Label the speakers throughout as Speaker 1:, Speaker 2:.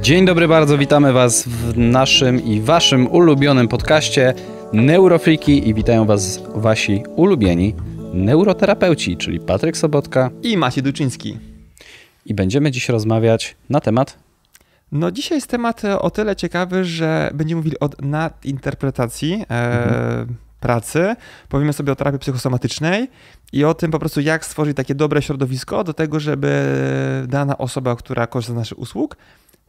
Speaker 1: Dzień dobry bardzo, witamy Was w naszym i Waszym ulubionym podcaście Neurofriki i witają Was Wasi ulubieni neuroterapeuci, czyli Patryk
Speaker 2: Sobotka i Maciej Duczyński. I będziemy dziś rozmawiać na temat... No dzisiaj jest temat e, o tyle ciekawy, że będziemy mówili o nadinterpretacji e, mhm. pracy. Powiemy sobie o terapii psychosomatycznej i o tym po prostu, jak stworzyć takie dobre środowisko do tego, żeby dana osoba, która korzysta z naszych usług,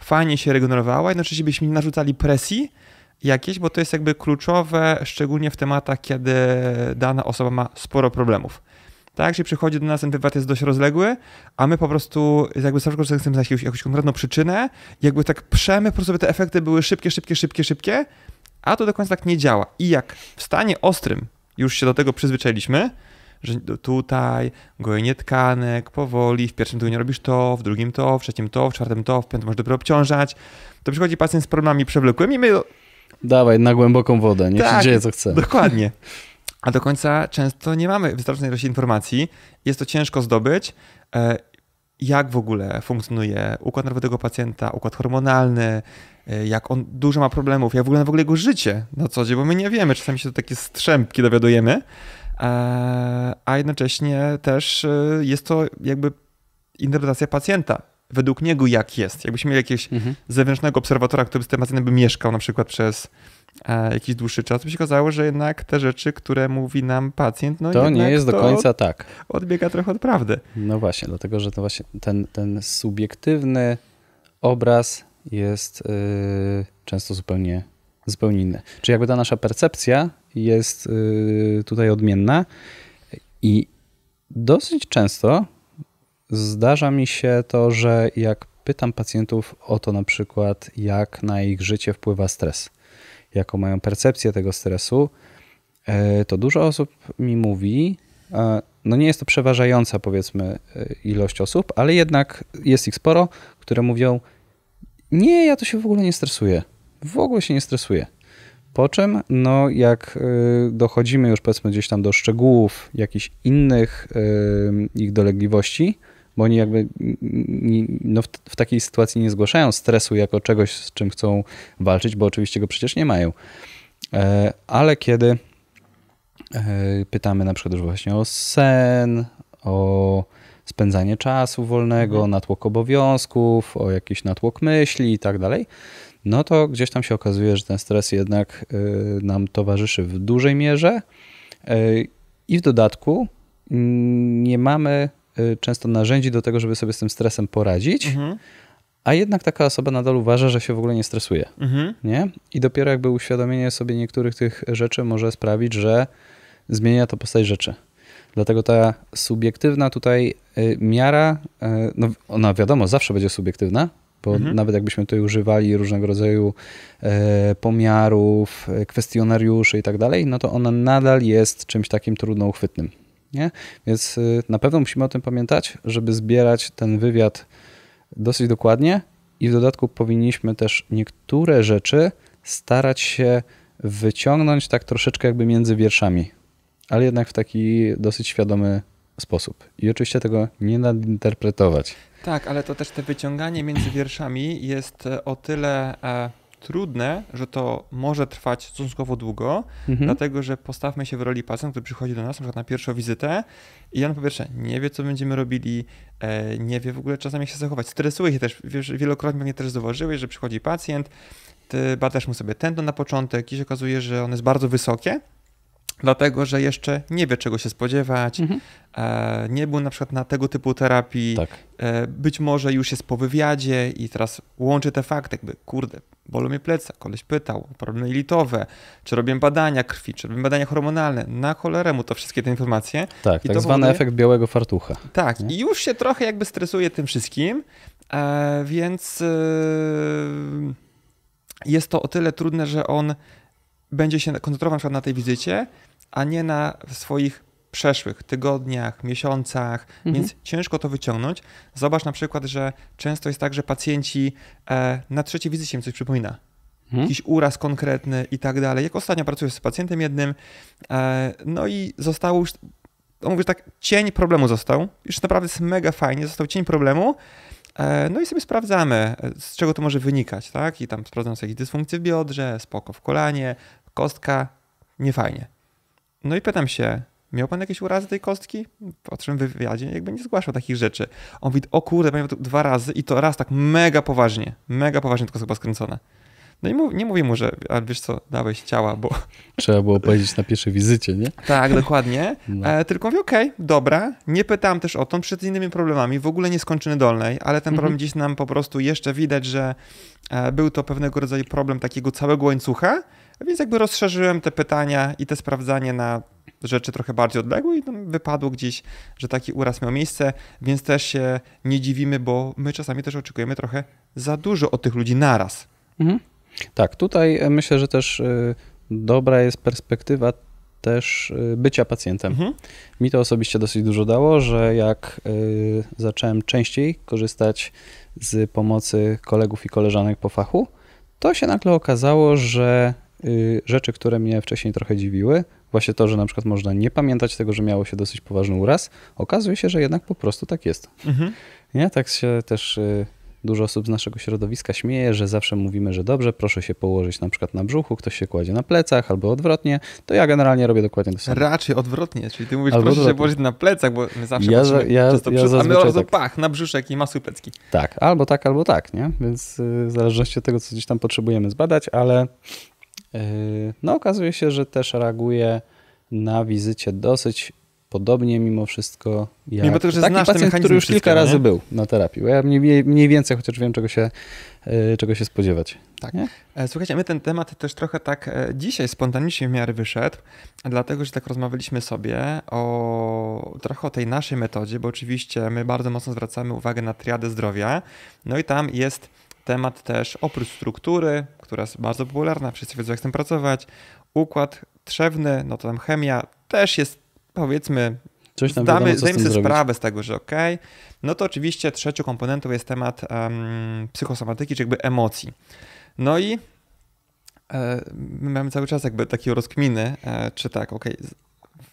Speaker 2: fajnie się regenerowała, jednocześnie byśmy nie narzucali presji jakieś, bo to jest jakby kluczowe, szczególnie w tematach, kiedy dana osoba ma sporo problemów. Tak, czyli przychodzi do nas, ten wywiad jest dość rozległy, a my po prostu jakby cały czas chcemy znaleźć jakąś, jakąś konkretną przyczynę, jakby tak przemy, po prostu by te efekty były szybkie, szybkie, szybkie, szybkie, a to do końca tak nie działa. I jak w stanie ostrym już się do tego przyzwyczailiśmy, że tutaj gojenie tkanek, powoli, w pierwszym tygodniu robisz to, w drugim to, w trzecim to, w czwartym to, w piątym możesz dopiero obciążać, to przychodzi pacjent z problemami przewlekłymi i my... Dawaj, na głęboką wodę, niech tak, się dzieje co chce. dokładnie. A do końca często nie mamy wystarczającej ilości informacji, jest to ciężko zdobyć, e, jak w ogóle funkcjonuje układ nerwowy tego pacjenta, układ hormonalny, e, jak on dużo ma problemów, jak w ogóle, w ogóle jego życie na co dzień, bo my nie wiemy, czasami się to takie strzępki dowiadujemy, E, a jednocześnie też e, jest to jakby interpretacja pacjenta. Według niego jak jest. Jakbyśmy mieli jakiegoś mhm. zewnętrznego obserwatora, który z tym pacjentem by mieszkał na przykład przez e, jakiś dłuższy czas, by się okazało, że jednak te rzeczy, które mówi nam pacjent, no to nie jest do końca od, tak. Odbiega trochę od
Speaker 1: prawdy. No właśnie, dlatego że to właśnie ten, ten subiektywny obraz jest y, często zupełnie, zupełnie inny. Czyli jakby ta nasza percepcja jest y, tutaj odmienna i dosyć często zdarza mi się to, że jak pytam pacjentów o to na przykład, jak na ich życie wpływa stres, jaką mają percepcję tego stresu, e, to dużo osób mi mówi, e, no nie jest to przeważająca powiedzmy e, ilość osób, ale jednak jest ich sporo, które mówią, nie, ja to się w ogóle nie stresuję, w ogóle się nie stresuję. Po czym, no, jak y, dochodzimy już powiedzmy gdzieś tam do szczegółów jakichś innych y, ich dolegliwości, bo oni jakby no, w, w, takiej sytuacji nie zgłaszają stresu jako czegoś, z czym chcą walczyć, bo oczywiście go przecież nie mają. E, ale kiedy e, pytamy na przykład już właśnie o sen, o spędzanie czasu wolnego, mhm. natłok obowiązków, o jakiś natłok myśli i tak dalej, no to gdzieś tam się okazuje, że ten stres jednak y, nam towarzyszy w dużej mierze y, i w dodatku mm, nie mamy y, często narzędzi do tego, żeby sobie z tym stresem poradzić. Mhm. A jednak taka osoba nadal uważa, że się w ogóle nie stresuje. Mhm. Nie? I dopiero jakby uświadomienie sobie niektórych tych rzeczy może sprawić, że zmienia to postać rzeczy. Dlatego ta subiektywna tutaj miara, no ona wiadomo, zawsze będzie subiektywna, bo mhm. nawet jakbyśmy tutaj używali różnego rodzaju e, pomiarów, e, kwestionariuszy i tak dalej, no to ona nadal jest czymś takim trudno uchwytnym. Nie? Więc e, na pewno musimy o tym pamiętać, żeby zbierać ten wywiad dosyć dokładnie i w dodatku powinniśmy też niektóre rzeczy starać się wyciągnąć tak troszeczkę jakby między wierszami, ale jednak w taki dosyć świadomy sposób. I oczywiście tego nie nadinterpretować.
Speaker 2: Tak, ale to też te wyciąganie między wierszami jest e, o tyle e, trudne, że to może trwać stosunkowo długo, mhm. dlatego że postawmy się w roli pacjenta, który przychodzi do nas na, na pierwszą wizytę i on po pierwsze nie wie, co będziemy robili, e, nie wie w ogóle czasami jak się zachować. Stresuje się też, wiesz, wielokrotnie mnie też zauważyłeś, że przychodzi pacjent, ty badasz mu sobie tętno na początek i się okazuje, że ono jest bardzo wysokie, dlatego że jeszcze nie wie, czego się spodziewać, mhm. E, nie był na przykład na tego typu terapii, tak. E, być może już jest po wywiadzie i teraz łączy te fakty, jakby, kurde, bolą mnie pleca, koleś pytał, problemy litowe, czy robię badania krwi, czy robię badania hormonalne, na cholerę mu to wszystkie te informacje. Tak, I tak zwany powoduje... efekt
Speaker 1: białego fartucha.
Speaker 2: Tak, nie? i już się trochę jakby stresuje tym wszystkim, e, więc jest to o tyle trudne, że on będzie się koncentrował na, na tej wizycie, a nie na swoich przeszłych tygodniach, miesiącach, mhm. więc ciężko to wyciągnąć. Zobacz na przykład, że często jest tak, że pacjenci e, na trzeciej wizycie im coś przypomina. Mhm. Jakiś uraz konkretny i tak dalej. Jak ostatnio pracujesz z pacjentem jednym, e, no i zostało już, on mówi, że tak cień problemu został. Już naprawdę jest mega fajnie, został cień problemu. E, no i sobie sprawdzamy, z czego to może wynikać, tak? I tam sprawdzam sobie jakieś dysfunkcje w biodrze, spoko w kolanie, kostka, niefajnie. No i pytam się, miał pan jakieś urazy tej kostki? O czym wywiadzie jakby nie zgłaszał takich rzeczy. On mówi, o kurde, panie, dwa razy i to raz tak mega poważnie, mega poważnie tylko chyba skręcone. No i nie mówię mu, że ale wiesz co, dałeś ciała, bo...
Speaker 1: Trzeba było powiedzieć na pierwszej wizycie, nie? Tak, dokładnie. No.
Speaker 2: E, tylko mówię, okej, okay, dobra, nie pytam też o to, przed innymi problemami, w ogóle nie skończyny dolnej, ale ten problem mhm. dziś nam po prostu jeszcze widać, że e, był to pewnego rodzaju problem takiego całego łańcucha, więc jakby rozszerzyłem te pytania i te sprawdzanie na rzeczy trochę bardziej odległe i wypadło gdzieś, że taki uraz miał miejsce, więc też się nie dziwimy, bo my czasami też oczekujemy trochę za dużo od tych ludzi naraz. Mhm. Tak, tutaj e, myślę, że też e, dobra jest perspektywa
Speaker 1: też e, bycia pacjentem. Mhm. Mi to osobiście dosyć dużo dało, że jak zacząłem częściej korzystać z pomocy kolegów i koleżanek po fachu, to się nagle okazało, że Y, rzeczy, które mnie wcześniej trochę dziwiły, właśnie to, że na przykład można nie pamiętać tego, że miało się dosyć poważny uraz, okazuje się, że jednak po prostu tak jest. Mhm. Nie? Tak się też y, dużo osób z naszego środowiska śmieje, że zawsze mówimy, że dobrze, proszę się położyć na przykład na brzuchu, ktoś się kładzie na plecach albo odwrotnie, to ja generalnie robię dokładnie to samo.
Speaker 2: Raczej odwrotnie, czyli ty mówisz, albo proszę odwrotnie. się położyć na plecach, bo my zawsze ja, ja, przez a my tak. pach, na brzuszek i masły plecki.
Speaker 1: Tak, albo tak, albo tak, nie? Więc y, w zależności od tego, co gdzieś tam potrzebujemy zbadać, ale E, no okazuje się, że też reaguje na wizycie dosyć podobnie mimo wszystko jak mimo tego, że taki pacjent, który już kilka razy był na terapii. Bo ja mniej, mniej, więcej chociaż wiem, czego się, e, czego się spodziewać.
Speaker 2: Tak. Nie? E, słuchajcie, my ten temat też trochę tak dzisiaj spontanicznie w miarę wyszedł, dlatego, że tak rozmawialiśmy sobie o trochę o tej naszej metodzie, bo oczywiście my bardzo mocno zwracamy uwagę na triadę zdrowia, no i tam jest temat też oprócz struktury, która jest bardzo popularna, wszyscy wiedzą jak z tym pracować, układ trzewny, no to tam chemia też jest powiedzmy Coś tam Zdamy, sobie zrobić. sprawę z tego, że ok. No to oczywiście trzecią komponentą jest temat um, psychosomatyki, czy jakby emocji. No i e, my mamy cały czas jakby takie rozkminy, e, czy tak, ok,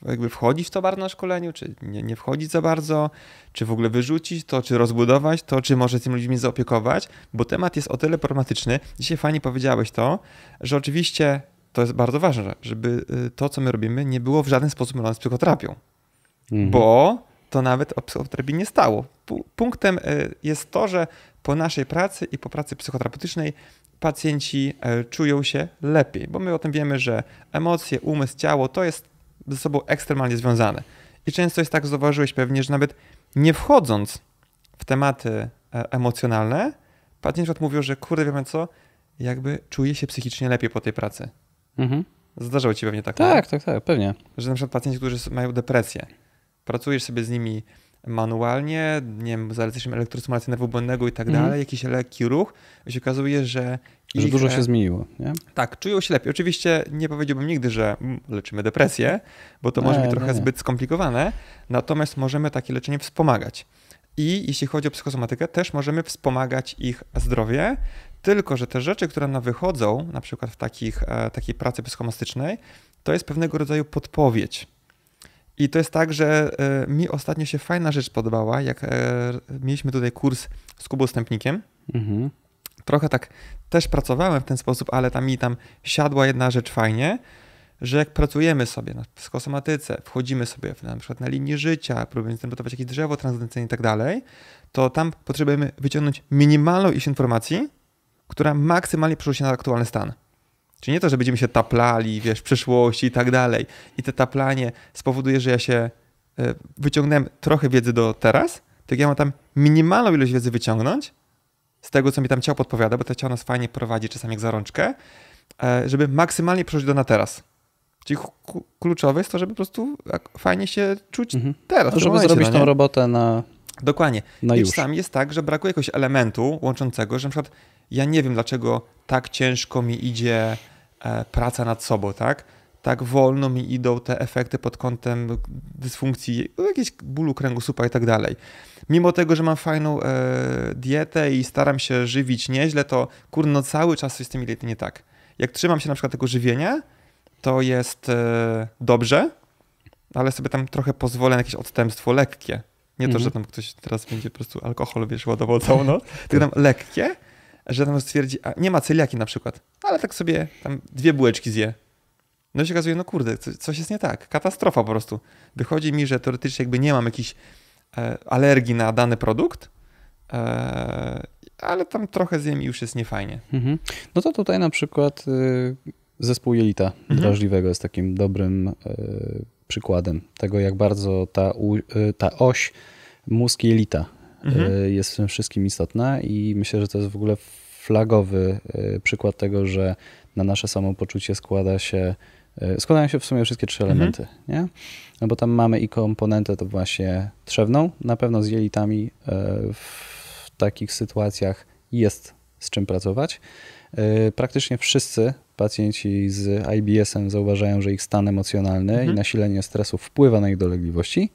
Speaker 2: jakby wchodzi w to bardzo na szkoleniu, czy nie, nie wchodzi za bardzo, czy w ogóle wyrzucić to, czy rozbudować to, czy może tym ludźmi zaopiekować, bo temat jest o tyle problematyczny. Dzisiaj fajnie powiedziałeś to, że oczywiście to jest bardzo ważne, żeby y, to, co my robimy, nie było w żaden sposób związane z psychoterapią, mhm. bo to nawet o psychoterapii nie stało. Punktem y, jest to, że po naszej pracy i po pracy psychoterapeutycznej pacjenci y, czują się lepiej, bo my o tym wiemy, że emocje, umysł, ciało to jest ze sobą ekstremalnie związane. I często jest tak, zauważyłeś pewnie, że nawet nie wchodząc w tematy e, emocjonalne, pacjent mówił, że kurde, wiemy co, jakby czuje się psychicznie lepiej po tej pracy. Mhm. Zdarzało ci pewnie tak? Tak, tak, tak, pewnie. Że na przykład pacjenci, którzy mają depresję, pracujesz sobie z nimi manualnie, nie wiem, zalecaliśmy elektrosymulację nerwu błędnego i tak mhm. dalej, jakiś lekki ruch, i się okazuje, że... Że dużo się zmieniło, nie? Tak, czują się lepiej. Oczywiście nie powiedziałbym nigdy, że leczymy depresję, bo to nie, może być trochę nie. zbyt skomplikowane, natomiast możemy takie leczenie wspomagać. I jeśli chodzi o psychosomatykę, też możemy wspomagać ich zdrowie, tylko że te rzeczy, które nam wychodzą, na przykład w takich, e, takiej pracy psychomastycznej, to jest pewnego rodzaju podpowiedź i to jest tak, że e, mi ostatnio się fajna rzecz podobała, jak e, mieliśmy tutaj kurs z Kubą Stępnikiem. Mhm. Trochę tak też pracowałem w ten sposób, ale tam mi tam siadła jedna rzecz fajnie, że jak pracujemy sobie na psychosomatyce, wchodzimy sobie na przykład na linii życia, próbujemy zbudować jakieś drzewo transcendencyjne i tak dalej, to tam potrzebujemy wyciągnąć minimalną ilość informacji, która maksymalnie przełoży się na aktualny stan. Czyli nie to, że będziemy się taplali, wiesz, w przyszłości i tak dalej. I te taplanie spowoduje, że ja się e, wyciągnąłem trochę wiedzy do teraz, tak ja mam tam minimalną ilość wiedzy wyciągnąć z tego, co mi tam ciało podpowiada, bo to ciało nas fajnie prowadzi czasami jak zarączkę, e, żeby maksymalnie przejść do na teraz. Czyli kluczowe jest to, żeby po prostu fajnie się czuć mhm. teraz. To, żeby momencie, zrobić no, tą robotę na. Dokładnie. Na I już. czasami jest tak, że brakuje jakiegoś elementu łączącego, że na przykład ja nie wiem, dlaczego tak ciężko mi idzie E, praca nad sobą, tak? Tak wolno mi idą te efekty pod kątem dysfunkcji, jakiegoś bólu kręgosłupa i tak dalej. Mimo tego, że mam fajną e, dietę i staram się żywić nieźle, to kurno cały czas coś z tym nie tak. Jak trzymam się na przykład tego żywienia, to jest e, dobrze, ale sobie tam trochę pozwolę na jakieś odstępstwo lekkie. Nie to, że mhm. tam ktoś teraz będzie po prostu alkohol, wiesz, ładował całą noc, tylko tam lekkie, że tam stwierdzi, a nie ma celiaki na przykład, no, ale tak sobie tam dwie bułeczki zje. No i się okazuje, no kurde, coś jest nie tak, katastrofa po prostu. Wychodzi mi, że teoretycznie jakby nie mam jakiejś e, alergii na dany produkt, e, ale tam trochę zjem i już jest niefajnie. Mhm. No to tutaj na przykład y,
Speaker 1: zespół jelita mhm. drażliwego jest takim dobrym y, przykładem tego, jak bardzo ta, u, y, ta oś mózg jelita e, Mhm. jest w tym wszystkim istotna i myślę, że to jest w ogóle flagowy y, przykład tego, że na nasze samopoczucie składa się, y, składają się w sumie wszystkie trzy mhm. elementy, mhm. nie? No bo tam mamy i komponentę to właśnie trzewną, na pewno z jelitami y, w takich sytuacjach jest z czym pracować. Praktycznie wszyscy pacjenci z IBS-em zauważają, że ich stan emocjonalny mhm. i nasilenie stresu wpływa na ich dolegliwości,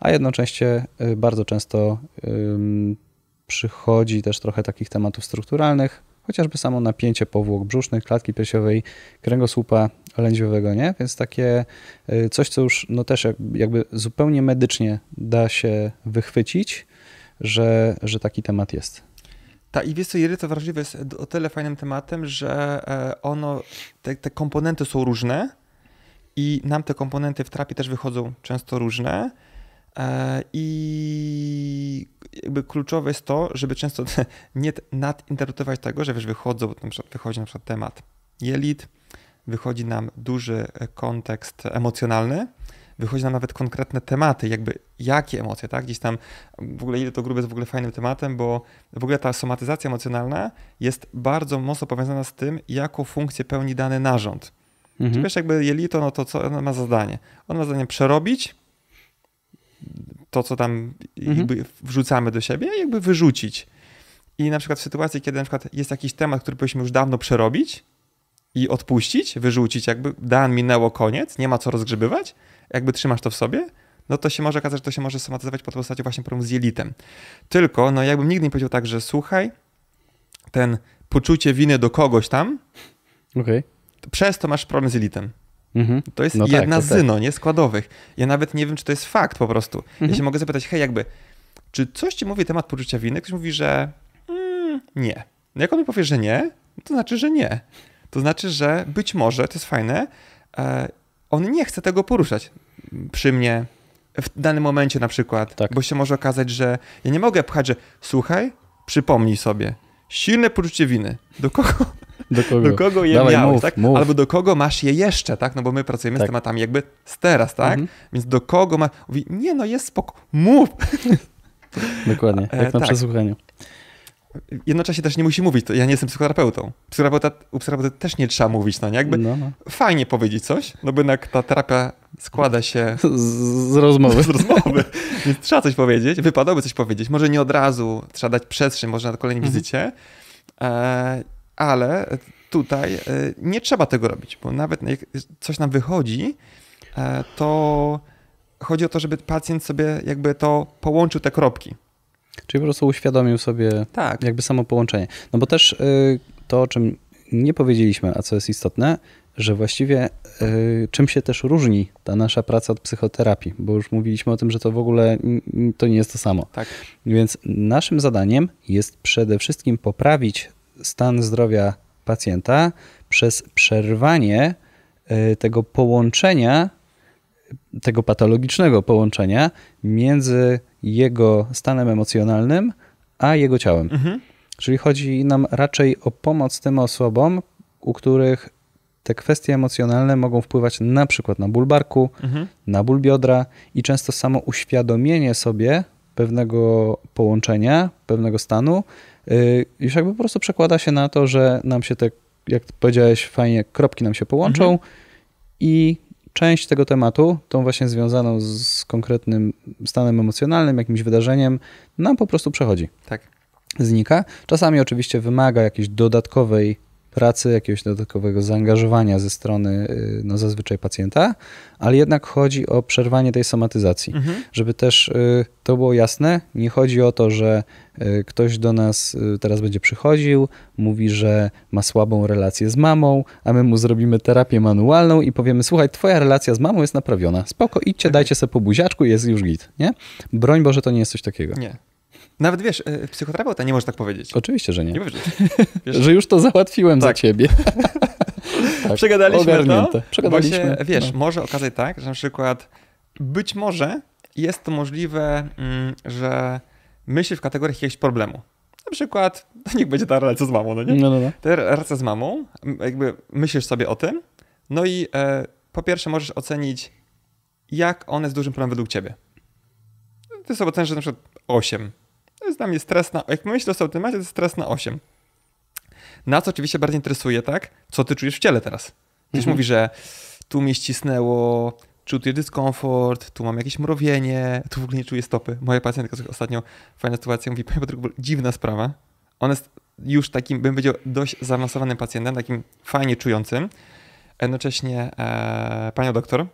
Speaker 1: a jednocześnie bardzo często przychodzi też trochę takich tematów strukturalnych, chociażby samo napięcie powłok brzusznych, klatki piersiowej, kręgosłupa lędźwiowego, nie? Więc takie y, coś, co już no też jakby zupełnie medycznie da się wychwycić, że, że taki temat jest.
Speaker 2: Ta IWS-u to wrażliwe jest o tyle fajnym tematem, że e, ono, te, te komponenty są różne i nam te komponenty w terapii też wychodzą często różne, E, I jakby kluczowe jest to, żeby często nie nadinterpretować tego, że wiesz, wychodzą, na przykład wychodzi na przykład temat jelit, wychodzi nam duży e, kontekst emocjonalny, wychodzi nam nawet konkretne tematy, jakby jakie emocje, tak? Gdzieś tam w ogóle ile to grube jest w ogóle fajnym tematem, bo w ogóle ta somatyzacja emocjonalna jest bardzo mocno powiązana z tym, jaką funkcję pełni dany narząd. Mhm. Czy wiesz, jakby jelito, no to co ono ma za zadanie? Ono ma zadanie przerobić to, co tam mhm. jakby wrzucamy do siebie, jakby wyrzucić. I na przykład w sytuacji, kiedy na przykład jest jakiś temat, który powinniśmy już dawno przerobić i odpuścić, wyrzucić, jakby dan minęło, koniec, nie ma co rozgrzebywać, jakby trzymasz to w sobie, no to się może okazać, że to się może somatyzować pod postacią właśnie problemu z jelitem. Tylko, no jakbym nigdy nie powiedział tak, że słuchaj, ten poczucie winy do kogoś tam, okay. przez to masz problem z jelitem. Mhm. To jest no tak, jedna tak, z no, nie składowych. Ja nawet nie wiem, czy to jest fakt po prostu. Jeśli Ja mhm. się mogę zapytać, hej, jakby, czy coś ci mówi temat poczucia winy? Ktoś mówi, że mm, nie. No jak on mi powie, że nie, no to znaczy, że nie. To znaczy, że być może, to jest fajne, e, on nie chce tego poruszać przy mnie, w danym momencie na przykład, tak. bo się może okazać, że ja nie mogę pchać, że słuchaj, przypomnij sobie, silne poczucie winy. Do kogo, do kogo, do kogo je Dawaj, miałeś, move, tak? Move. Albo do kogo masz je jeszcze, tak? No bo my pracujemy tak. z tematami jakby z teraz, tak? Mhm. Więc do kogo masz... Mówi, nie no, jest spoko, mów!
Speaker 1: Dokładnie, e, jak na e, tak. przesłuchaniu.
Speaker 2: Jednocześnie też nie musi mówić, to ja nie jestem psychoterapeutą. Psychoterapeuta, u psychoterapeuty też nie trzeba mówić, no nie? Jakby no, no. fajnie powiedzieć coś, no bo jednak ta terapia składa się... Z, z rozmowy. Z rozmowy, więc trzeba coś powiedzieć, wypadałoby coś powiedzieć. Może nie od razu, trzeba dać przestrzeń, może na kolejnej mhm. wizycie. E, ale tutaj e, nie trzeba tego robić, bo nawet jak coś nam wychodzi, e, to chodzi o to, żeby pacjent sobie jakby to połączył te kropki. Czyli po prostu uświadomił sobie tak. jakby samo połączenie. No bo też e,
Speaker 1: to, o czym nie powiedzieliśmy, a co jest istotne, że właściwie czym się też różni ta nasza praca od psychoterapii, bo już mówiliśmy o tym, że to w ogóle to nie jest to samo. Tak. Więc naszym zadaniem jest przede wszystkim poprawić stan zdrowia pacjenta przez przerwanie y, tego połączenia, tego patologicznego połączenia między jego stanem emocjonalnym a jego ciałem. Mhm. Czyli chodzi nam raczej o pomoc tym osobom, u których te kwestie emocjonalne mogą wpływać na przykład na ból barku, mhm. na ból biodra i często samo uświadomienie sobie pewnego połączenia, pewnego stanu, y, już jakby po prostu przekłada się na to, że nam się te, jak powiedziałeś, fajnie kropki nam się połączą mhm. i część tego tematu, tą właśnie związaną z konkretnym stanem emocjonalnym, jakimś wydarzeniem, nam po prostu przechodzi. Tak. Znika. Czasami oczywiście wymaga jakiejś dodatkowej pracy, jakiegoś dodatkowego zaangażowania ze strony y, no zazwyczaj pacjenta, ale jednak chodzi o przerwanie tej somatyzacji. Mhm. Żeby też y, to było jasne, nie chodzi o to, że y, ktoś do nas teraz będzie przychodził, mówi, że ma słabą relację z mamą, a my mu zrobimy terapię manualną i powiemy, słuchaj, twoja relacja z mamą jest naprawiona, spoko, idźcie, mhm. dajcie sobie po buziaczku jest już git, nie? Broń Boże, to nie jest coś takiego.
Speaker 2: Nie. Nawet wiesz, e, psychoterapeuta nie może tak powiedzieć. Oczywiście, że nie. nie że już to załatwiłem tak. za ciebie. tak. Przegadaliśmy to. Przegadaliśmy. Się, wiesz, no. może okazać tak, że na przykład być może jest to możliwe, mm, że myślisz w kategoriach jakiegoś problemu. Na przykład, niech będzie ta relacja z mamą, no nie? No, no, no. Ta relacja z mamą, jakby myślisz sobie o tym, no i e, po pierwsze możesz ocenić, jak one z dużym problemem według ciebie. Ty sobie ocenisz, że na przykład 8, no jest dla mnie stres na, jak myślę o sobie temacie, to jest stres na 8. co oczywiście bardziej interesuje, tak, co ty czujesz w ciele teraz. Ktoś mhm. mówi, że tu mnie ścisnęło, czuję dyskomfort, tu mam jakieś mrowienie, tu w ogóle nie czuję stopy. Moja pacjentka ostatnio, fajna sytuacja, mówi, panie Patryk, dziwna sprawa. On jest już takim, bym powiedział, dość zaawansowanym pacjentem, takim fajnie czującym. Jednocześnie e, panią doktor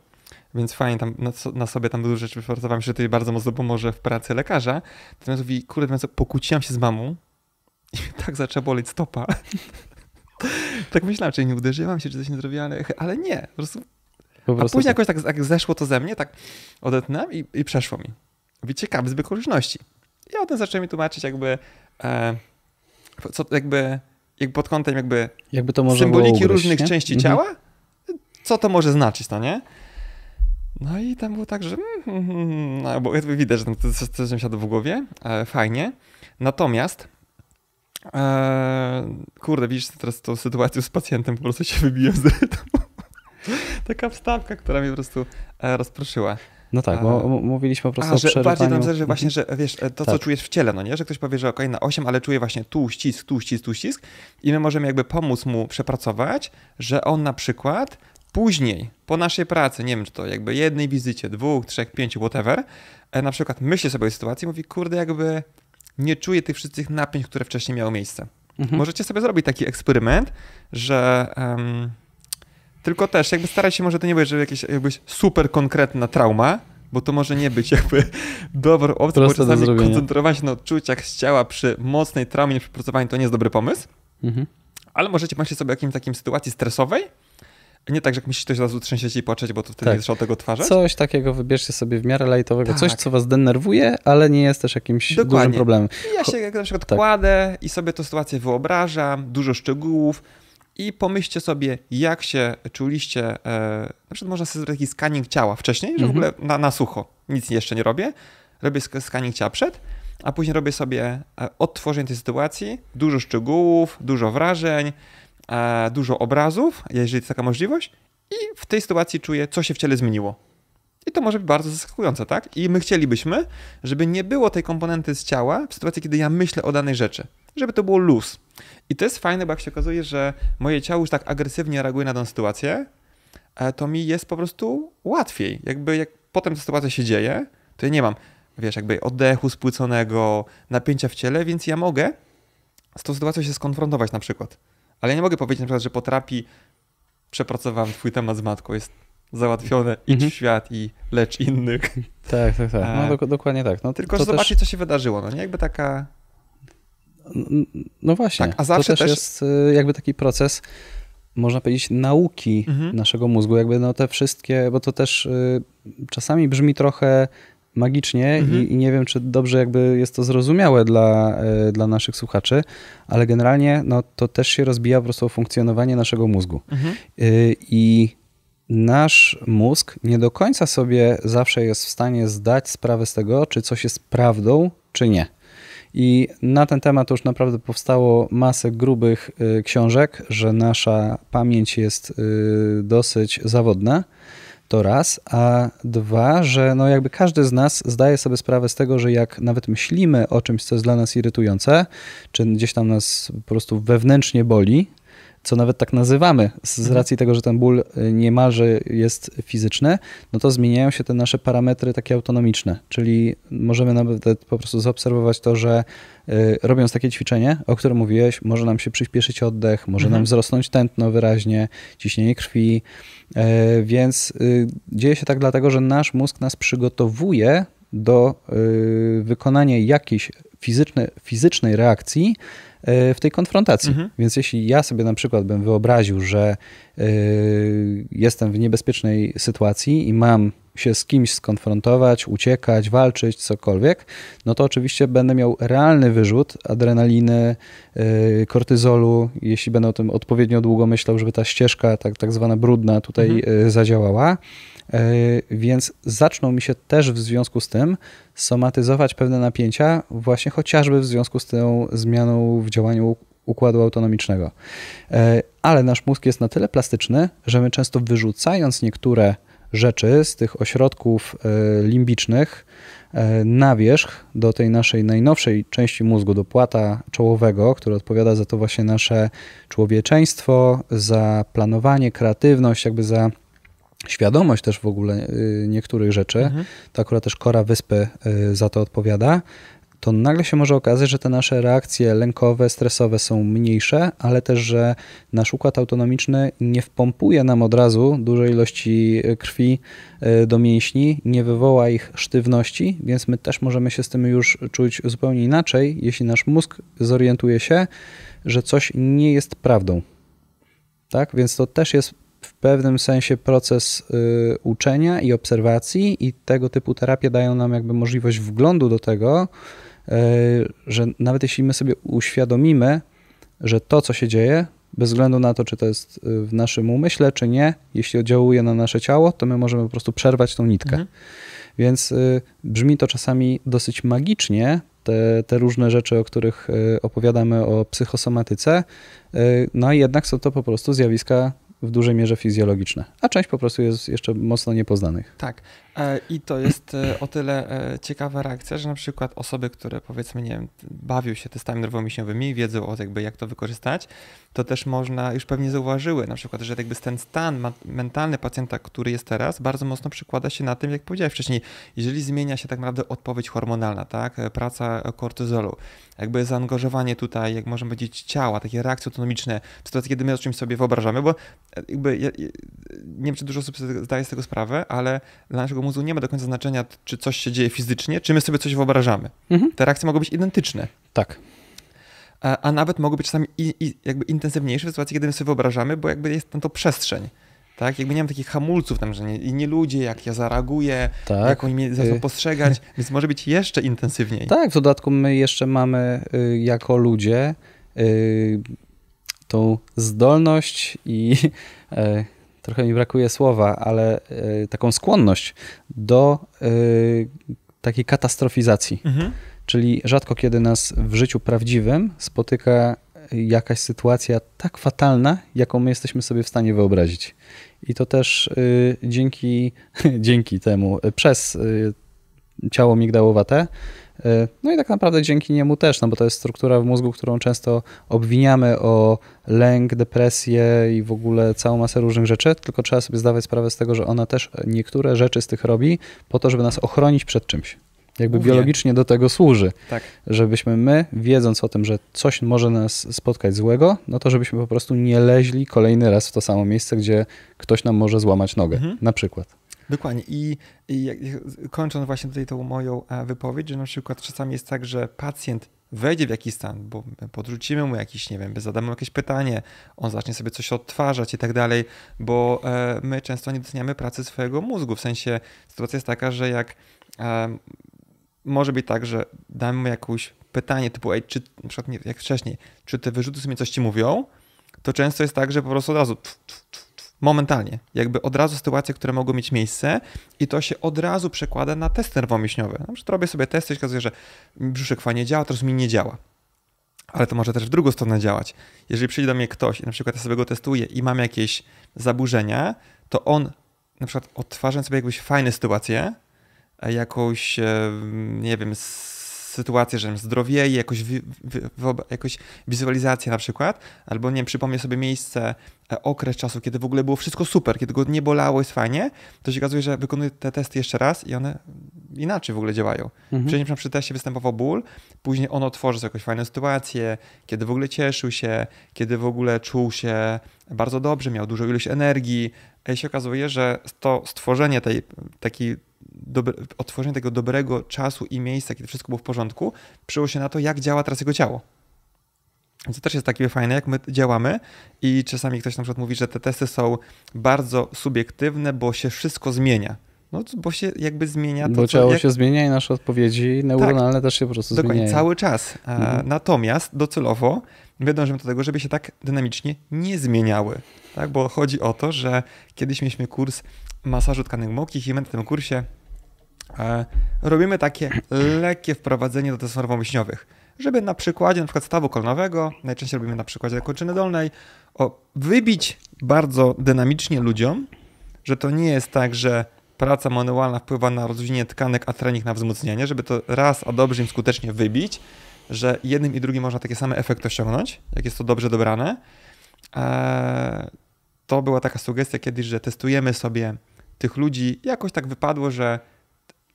Speaker 2: więc fajnie tam na sobie tam dużo rzeczy wypracowałem, że to jej bardzo mocno pomoże w pracy lekarza. Natomiast mówi, kurde, pokłóciłam się z mamą i tak zaczęła boleć stopa. tak myślałem, czy nie uderzyłam się, czy coś nie zrobiłam, ale, ale nie, po prostu. Po prostu A później tak. jakoś tak jak zeszło to ze mnie, tak odetnęłam i, i przeszło mi. Mówi, ciekawy zbyt okoliczności. I o tym zacząłem mi tłumaczyć jakby, e, co, jakby, jakby pod kątem jakby, jakby to może symboliki ugryźć, różnych nie? części mhm. ciała, co to może znaczyć, to no nie? No i tam było tak, że no, bo jakby widać, że tam coś mi siada w głowie, e, fajnie. Natomiast e, kurde, widzisz teraz tą sytuację z pacjentem, po prostu się wybiłem z rytmu. Taka wstawka, która mnie po prostu e, rozproszyła. No tak, bo e,
Speaker 1: mówiliśmy
Speaker 2: po prostu A, o że przerywaniu. Bardziej tam zależy że właśnie, mhm. że wiesz, e, to tak. co czujesz w ciele, no nie? Że ktoś powie, że okej, na 8, ale czuje właśnie tu ścisk, tu ścisk, tu ścisk i my możemy jakby pomóc mu przepracować, że on na przykład Później, po naszej pracy, nie wiem czy to jakby jednej wizycie, dwóch, trzech, pięciu, whatever, e, na przykład myśli sobie o sytuacji mówi, kurde, jakby nie czuję tych wszystkich napięć, które wcześniej miały miejsce. Mhm. Możecie sobie zrobić taki eksperyment, że... Um, tylko też jakby starać się może to nie być, żeby jakieś jakbyś super konkretna trauma, bo to może nie być jakby dobrą opcją, bo czasami koncentrować się na odczuciach z ciała przy mocnej traumie, przy pracowaniu to nie jest dobry pomysł. Mhm. Ale możecie myśleć sobie o jakimś takim sytuacji stresowej, nie tak, że jak musisz coś razu trzęsieć i płaczeć, bo to wtedy tak. jest trzeba tego twarzać. Coś
Speaker 1: takiego wybierzcie sobie w miarę lajtowego, tak. coś, co was denerwuje, ale nie jest też jakimś Dokładnie. dużym problemem. ja się jak na przykład tak.
Speaker 2: kładę i sobie tę sytuację wyobrażam, dużo szczegółów i pomyślcie sobie, jak się czuliście, e, na przykład można sobie zrobić taki scanning ciała wcześniej, że mhm. w ogóle na, na sucho nic jeszcze nie robię, robię scanning ciała przed, a później robię sobie e, odtworzenie tej sytuacji, dużo szczegółów, dużo wrażeń, E, dużo obrazów, jeżeli jest taka możliwość, i w tej sytuacji czuję, co się w ciele zmieniło. I to może być bardzo zaskakujące, tak? I my chcielibyśmy, żeby nie było tej komponenty z ciała w sytuacji, kiedy ja myślę o danej rzeczy. Żeby to było luz. I to jest fajne, bo jak się okazuje, że moje ciało już tak agresywnie reaguje na daną sytuację, e, to mi jest po prostu łatwiej. Jakby jak potem ta sytuacja się dzieje, to ja nie mam, wiesz, jakby oddechu spłyconego, napięcia w ciele, więc ja mogę z tą sytuacją się skonfrontować na przykład. Ale ja nie mogę powiedzieć na przykład, że potrafi przepracowałem twój temat z matką, jest załatwione, idź mhm. w świat i lecz innych. Tak, tak, tak. No, e, dokładnie tak. No, Tylko, że zobaczyć, też... co się wydarzyło, no nie? Jakby taka...
Speaker 1: No właśnie. Tak, a zawsze to też, też, jest y, jakby taki proces, można powiedzieć, nauki mhm. naszego mózgu. Jakby no te wszystkie, bo to też y, czasami brzmi trochę magicznie mhm. i, i, nie wiem, czy dobrze jakby jest to zrozumiałe dla, e, dla naszych słuchaczy, ale generalnie no, to też się rozbija po prostu o funkcjonowanie naszego mózgu. Mhm. E, I nasz mózg nie do końca sobie zawsze jest w stanie zdać sprawę z tego, czy coś jest prawdą, czy nie. I na ten temat już naprawdę powstało masę grubych e, książek, że nasza pamięć jest dosyć zawodna. To raz, a dwa, że no jakby każdy z nas zdaje sobie sprawę z tego, że jak nawet myślimy o czymś, co jest dla nas irytujące, czy gdzieś tam nas po prostu wewnętrznie boli, co nawet tak nazywamy, z mhm. racji tego, że ten ból y, niemalże jest fizyczny, no to zmieniają się te nasze parametry takie autonomiczne, czyli możemy nawet po prostu zaobserwować to, że y, robiąc takie ćwiczenie, o którym mówiłeś, może nam się przyspieszyć oddech, może mhm. nam wzrosnąć tętno wyraźnie, ciśnienie krwi, e, więc y, dzieje się tak dlatego, że nasz mózg nas przygotowuje do wykonania jakichś fizyczne, fizycznej reakcji e, w tej konfrontacji. Mhm. Więc jeśli ja sobie na przykład bym wyobraził, że e, jestem w niebezpiecznej sytuacji i mam się z kimś skonfrontować, uciekać, walczyć, cokolwiek, no to oczywiście będę miał realny wyrzut adrenaliny, e, kortyzolu, jeśli będę o tym odpowiednio długo myślał, żeby ta ścieżka tak, tak zwana brudna tutaj mhm. zadziałała. E, więc zaczną mi się też w związku z tym somatyzować pewne napięcia, właśnie chociażby w związku z tą zmianą w działaniu układu autonomicznego. E, ale nasz mózg jest na tyle plastyczny, że my często wyrzucając niektóre rzeczy z tych ośrodków e, limbicznych na wierzch do tej naszej najnowszej części mózgu, do płata czołowego, który odpowiada za to właśnie nasze człowieczeństwo, za planowanie, kreatywność, jakby za świadomość też w ogóle y, niektórych rzeczy, mhm. to akurat też kora wyspy y, za to odpowiada, to nagle się może okazać, że te nasze reakcje lękowe, stresowe są mniejsze, ale też, że nasz układ autonomiczny nie wpompuje nam od razu dużej ilości y, krwi do mięśni, nie wywoła ich sztywności, więc my też możemy się z tym już czuć zupełnie inaczej, jeśli nasz mózg zorientuje się, że coś nie jest prawdą. Tak? Więc to też jest pewnym sensie proces y, uczenia i obserwacji, i tego typu terapie dają nam jakby możliwość wglądu do tego, y, że nawet jeśli my sobie uświadomimy, że to, co się dzieje, bez względu na to, czy to jest y, w naszym umyśle, czy nie, jeśli oddziałuje na nasze ciało, to my możemy po prostu przerwać tą nitkę. Mhm. Więc brzmi to czasami dosyć magicznie, te, te, różne rzeczy, o których opowiadamy o psychosomatyce, no i jednak są to po prostu zjawiska w dużej mierze fizjologiczne, a część po prostu jest jeszcze mocno niepoznanych.
Speaker 2: Tak. E, I to jest e, o tyle e, ciekawa reakcja, że na przykład osoby, które powiedzmy, nie wiem, bawią się testami nerwowo wiedzą o jakby jak to wykorzystać, to też można, już pewnie zauważyły na przykład, że jakby ten stan mentalny pacjenta, który jest teraz, bardzo mocno przekłada się na tym, jak powiedziałeś wcześniej, jeżeli zmienia się tak naprawdę odpowiedź hormonalna, tak, praca kortyzolu, jakby zaangażowanie tutaj, jak możemy powiedzieć, ciała, takie reakcje autonomiczne w sytuacji, kiedy my o czymś sobie wyobrażamy, bo jakby, nie wiem, czy dużo osób zdaje z tego sprawę, ale dla naszego naszego mózgu nie ma do końca znaczenia, czy coś się dzieje fizycznie, czy my sobie coś wyobrażamy. Mhm. Te reakcje mogą być identyczne. Tak. A, a nawet mogą być czasami i, i jakby intensywniejsze w sytuacji, kiedy my sobie wyobrażamy, bo jakby jest tam to przestrzeń. Tak? Jakby nie mam takich hamulców tam, że nie, i nie ludzie, jak ja zareaguję, tak. jak oni mnie zaczną y- postrzegać, więc może być jeszcze intensywniej. Tak, w
Speaker 1: dodatku my jeszcze mamy y, jako ludzie y, tą zdolność i y, trochę mi brakuje słowa, ale e, taką skłonność do e, takiej katastrofizacji. Mhm. Czyli rzadko kiedy nas w życiu prawdziwym spotyka jakaś sytuacja tak fatalna, jaką my jesteśmy sobie w stanie wyobrazić. I to też y, dzięki, dzięki temu, y, przez y, ciało migdałowate, E, no i tak naprawdę dzięki niemu też, no bo to jest struktura w mózgu, którą często obwiniamy o lęk, depresję i w ogóle całą masę różnych rzeczy, tylko trzeba sobie zdawać sprawę z tego, że ona też niektóre rzeczy z tych robi po to, żeby nas ochronić przed czymś. Jakby Mówię. biologicznie do tego służy. Tak. Żebyśmy my, wiedząc o tym, że coś może nas spotkać złego, no to żebyśmy po prostu nie leźli kolejny raz w to samo miejsce, gdzie ktoś nam może złamać nogę, mhm. na przykład.
Speaker 2: Dokładnie. I, i kończąc właśnie tutaj tą moją e, wypowiedź, że na przykład czasami jest tak, że pacjent wejdzie w jakiś stan, bo podrzucimy mu jakiś, nie wiem, zadamy mu jakieś pytanie, on zacznie sobie coś odtwarzać i tak dalej, bo e, my często nie doceniamy pracy swojego mózgu. W sensie sytuacja jest taka, że jak e, może być tak, że damy mu jakieś pytanie typu, ej, czy, na przykład jak wcześniej, czy te wyrzuty sobie coś ci mówią, to często jest tak, że po prostu od razu tf, tf, tf, momentalnie. Jakby od razu sytuacje, które mogą mieć miejsce i to się od razu przekłada na testy nerwomięśniowe. Na przykład robię sobie testy i okazuje, że brzuszek fajnie działa, teraz mi nie działa. Ale to może też w drugą stronę działać. Jeżeli przyjdzie do mnie ktoś i na przykład ja sobie go testuję i mam jakieś zaburzenia, to on na przykład odtwarza sobie jakąś fajną sytuację, e, jakąś, e, nie wiem, sytuację, że zdrowieje, jakoś, wy, jakoś wizualizację na przykład, albo nie wiem, przypomnę sobie miejsce, e, okres czasu, kiedy w ogóle było wszystko super, kiedy go nie bolało, jest fajnie, to się okazuje, że wykonuję te testy jeszcze raz i one inaczej w ogóle działają. Mhm. Wcześniej przy teście występował ból, później on otworzy sobie jakąś fajną sytuację, kiedy w ogóle cieszył się, kiedy w ogóle czuł się bardzo dobrze, miał dużą ilość energii, i e, się okazuje, że to stworzenie tej takiej dobre, odtworzenie tego dobrego czasu i miejsca, kiedy wszystko było w porządku, przyło się na to, jak działa teraz jego ciało. To też jest takie fajne, jak my działamy i czasami ktoś na przykład mówi, że te testy są bardzo subiektywne, bo się wszystko zmienia. No, bo się jakby zmienia to, Bo ciało jak... się zmienia i nasze odpowiedzi neuronalne tak, też się po prostu dokładnie, zmieniają. cały czas. Mhm. Natomiast docelowo my dążymy do tego, żeby się tak dynamicznie nie zmieniały. Tak? Bo chodzi o to, że kiedyś mieliśmy kurs masażu tkanek mokich i my na tym kursie E, robimy takie lekkie wprowadzenie do transformacji mięśniowych, żeby na przykładzie np. stawu kolnowego, najczęściej robimy na przykładzie kończyny dolnej, o, wybić bardzo dynamicznie ludziom, że to nie jest tak, że praca manualna wpływa na rozwinięcie tkanek, a trening na wzmocnienie, żeby to raz, a dobrze im skutecznie wybić, że jednym i drugim można takie same efekty osiągnąć, jak jest to dobrze dobrane. E, to była taka sugestia kiedyś, że testujemy sobie tych ludzi. Jakoś tak wypadło, że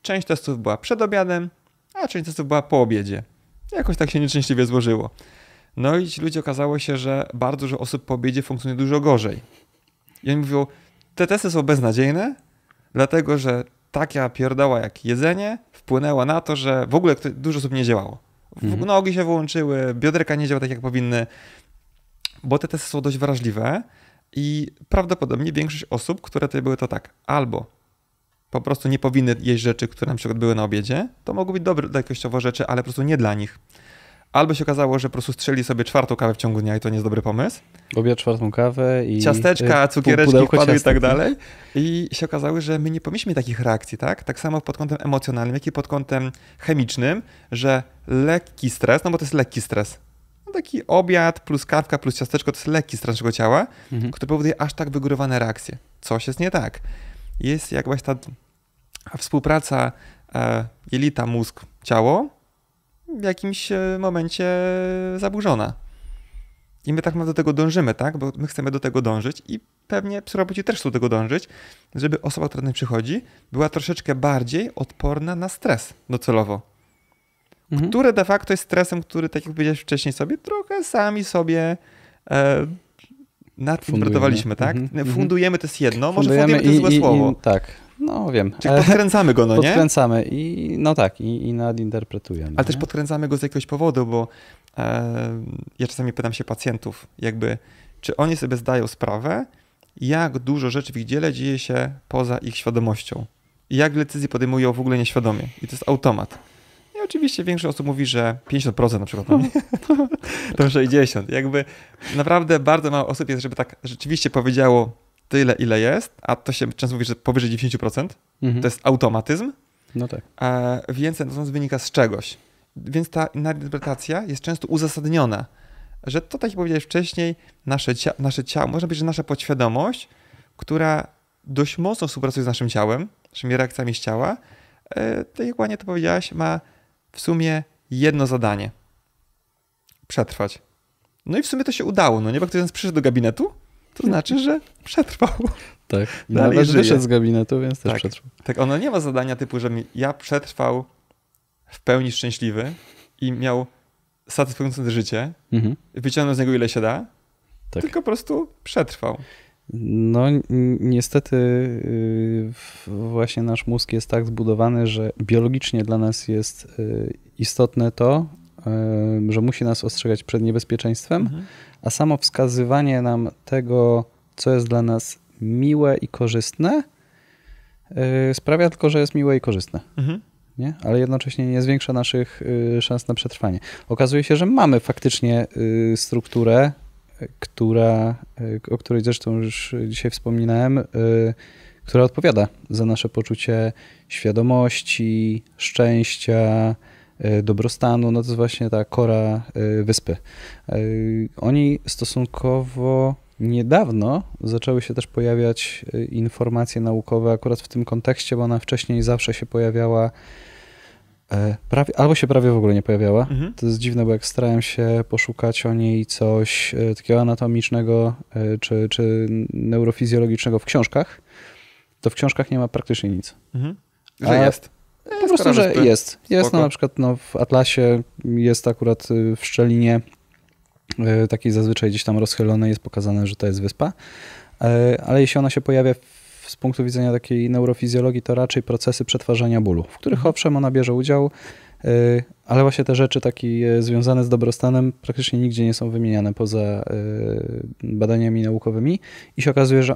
Speaker 2: Część testów była przed obiadem, a część testów była po obiedzie. Jakoś tak się nieszczęśliwie złożyło. No i ci ludzie okazało się, że bardzo dużo osób po obiedzie funkcjonuje dużo gorzej. I oni mówią, te testy są beznadziejne, dlatego że taka pierdoła jak jedzenie wpłynęła na to, że w ogóle dużo osób nie działało. Mhm. Nogi się wyłączyły, bioderka nie działa tak jak powinny, bo te testy są dość wrażliwe i prawdopodobnie większość osób, które tutaj były to tak, albo po prostu nie powinny jeść rzeczy, które na przykład były na obiedzie, to mogły być dobre jakościowo rzeczy, ale po prostu nie dla nich. Albo się okazało, że po prostu strzeli sobie czwartą kawę w ciągu dnia i to nie jest dobry pomysł. Obiad, czwartą kawę i. Ciasteczka, y, cukiereczki wpadły i tak dalej. I się okazało, że my nie powinniśmy takich reakcji, tak? Tak samo pod kątem emocjonalnym, jak i pod kątem chemicznym, że lekki stres, no bo to jest lekki stres. No taki obiad plus kawka plus ciasteczko to jest lekki stres naszego ciała, mhm. który powoduje aż tak wygórowane reakcje. Coś jest nie tak jest jakaś ta współpraca e, jelita, mózg, ciało w jakimś e, momencie zaburzona. I my tak do tego dążymy, tak? Bo my chcemy do tego dążyć i pewnie psyroboci też chcą do tego dążyć, żeby osoba, która do niej przychodzi, była troszeczkę bardziej odporna na stres docelowo. Mhm. Który de facto jest stresem, który, tak jak powiedziałeś wcześniej sobie, trochę sami sobie e, Nadinterpretowaliśmy, tak? Mm-hmm. Fundujemy to jest jedno, może fundujemy to jest złe i, słowo. I, tak, no wiem. Czyli podkręcamy go, no nie? Podkręcamy i no tak, i, i nadinterpretujemy. Ale nie? też podkręcamy go z jakiegoś powodu, bo e, ja czasami pytam się pacjentów, jakby, czy oni sobie zdają sprawę, jak dużo rzeczy w ich dziele dzieje się poza ich świadomością. I jak decyzje podejmują w ogóle nieświadomie. I to jest automat. I oczywiście większość osób mówi, że 50% na przykład, to 60%. Jakby naprawdę bardzo mało osób jest, żeby tak rzeczywiście powiedziało tyle, ile jest, a to się często mówi, że powyżej 90%. Mhm. To jest automatyzm. No tak. A e, więc natomiast wynika z czegoś. Więc ta interpretacja jest często uzasadniona, że to, tak jak powiedziałeś wcześniej, nasze, cia nasze ciało, można powiedzieć, że nasza podświadomość, która dość mocno współpracuje z naszym ciałem, z naszymi reakcjami z ciała, e, tak jak ładnie to powiedziałaś, ma w sumie jedno zadanie. Przetrwać. No i w sumie to się udało, no nie? Bo ktoś przyszedł do gabinetu, to znaczy, że przetrwał. Tak, i dalej no nawet żyje. wyszedł z gabinetu,
Speaker 1: więc też tak. przetrwał.
Speaker 2: Tak, ono nie ma zadania typu, że ja przetrwał w pełni szczęśliwy i miał satysfakcjonujące życie, mhm. wyciągnął z niego ile się da, tak. tylko po prostu przetrwał.
Speaker 1: No, niestety, y, właśnie nasz mózg jest tak zbudowany, że biologicznie dla nas jest y, istotne to, y, że musi nas ostrzegać przed niebezpieczeństwem, mhm. a samo wskazywanie nam tego, co jest dla nas miłe i korzystne, sprawia tylko, że jest miłe i korzystne. Mhm. Nie? ale jednocześnie nie zwiększa naszych szans na przetrwanie. Okazuje się, że mamy faktycznie strukturę która, o której zresztą już dzisiaj wspominałem, y, która odpowiada za nasze poczucie świadomości, szczęścia, y, dobrostanu. No to jest właśnie ta kora y, wyspy. Oni stosunkowo niedawno zaczęły się też pojawiać informacje naukowe akurat w tym kontekście, bo ona wcześniej zawsze się pojawiała E, prawie, albo się prawie w ogóle nie pojawiała. Mhm. To jest dziwne, bo jak starałem się poszukać o niej coś e, takiego anatomicznego e, czy, czy neurofizjologicznego w książkach, to w książkach nie ma praktycznie nic. Mhm. Że A jest. Po jest prostu, że jest. Jest, no, na przykład no, w Atlasie, jest akurat y, w Szczelinie, y, takiej zazwyczaj gdzieś tam rozchylonej, jest pokazane, że to jest wyspa. Ale jeśli ona się pojawia z punktu widzenia takiej neurofizjologii to raczej procesy przetwarzania bólu, w których mhm. owszem ona bierze udział, y, ale właśnie te rzeczy takie y, związane z dobrostanem praktycznie nigdzie nie są wymieniane poza y, badaniami naukowymi i się okazuje, że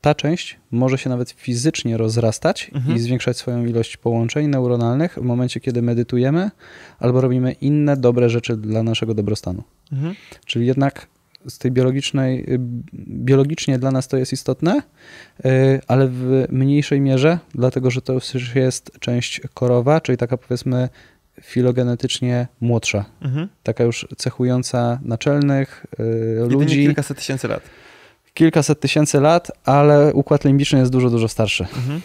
Speaker 1: ta część może się nawet fizycznie rozrastać mhm. i zwiększać swoją ilość połączeń neuronalnych w momencie, kiedy medytujemy albo robimy inne dobre rzeczy dla naszego dobrostanu. Mhm. Czyli jednak z tej biologicznej, y, biologicznie dla nas to jest istotne, y, ale w mniejszej mierze, dlatego że to już jest część korowa, czyli taka powiedzmy filogenetycznie młodsza. Mhm. Taka już cechująca naczelnych ludzi y, ludzi. kilkaset tysięcy lat. Kilkaset tysięcy lat, ale układ limbiczny jest dużo, dużo starszy. Mhm.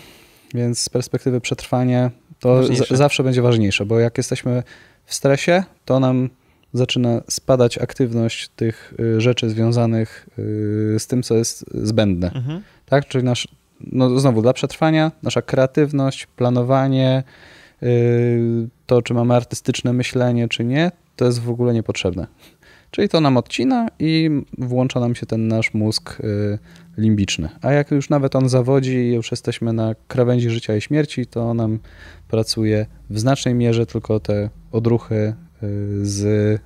Speaker 1: Więc z perspektywy przetrwania to zawsze będzie ważniejsze, bo jak jesteśmy w stresie, to nam zaczyna spadać aktywność tych y, rzeczy związanych y, z tym, co jest zbędne. Mhm. Tak? Czyli nasz, no znowu dla przetrwania, nasza kreatywność, planowanie, y, to czy mamy artystyczne myślenie, czy nie, to jest w ogóle niepotrzebne. Czyli to nam odcina i włącza nam się ten nasz mózg limbiczny. A jak już nawet on zawodzi i już jesteśmy na krawędzi życia i śmierci, to nam pracuje w znacznej mierze tylko te odruchy z e,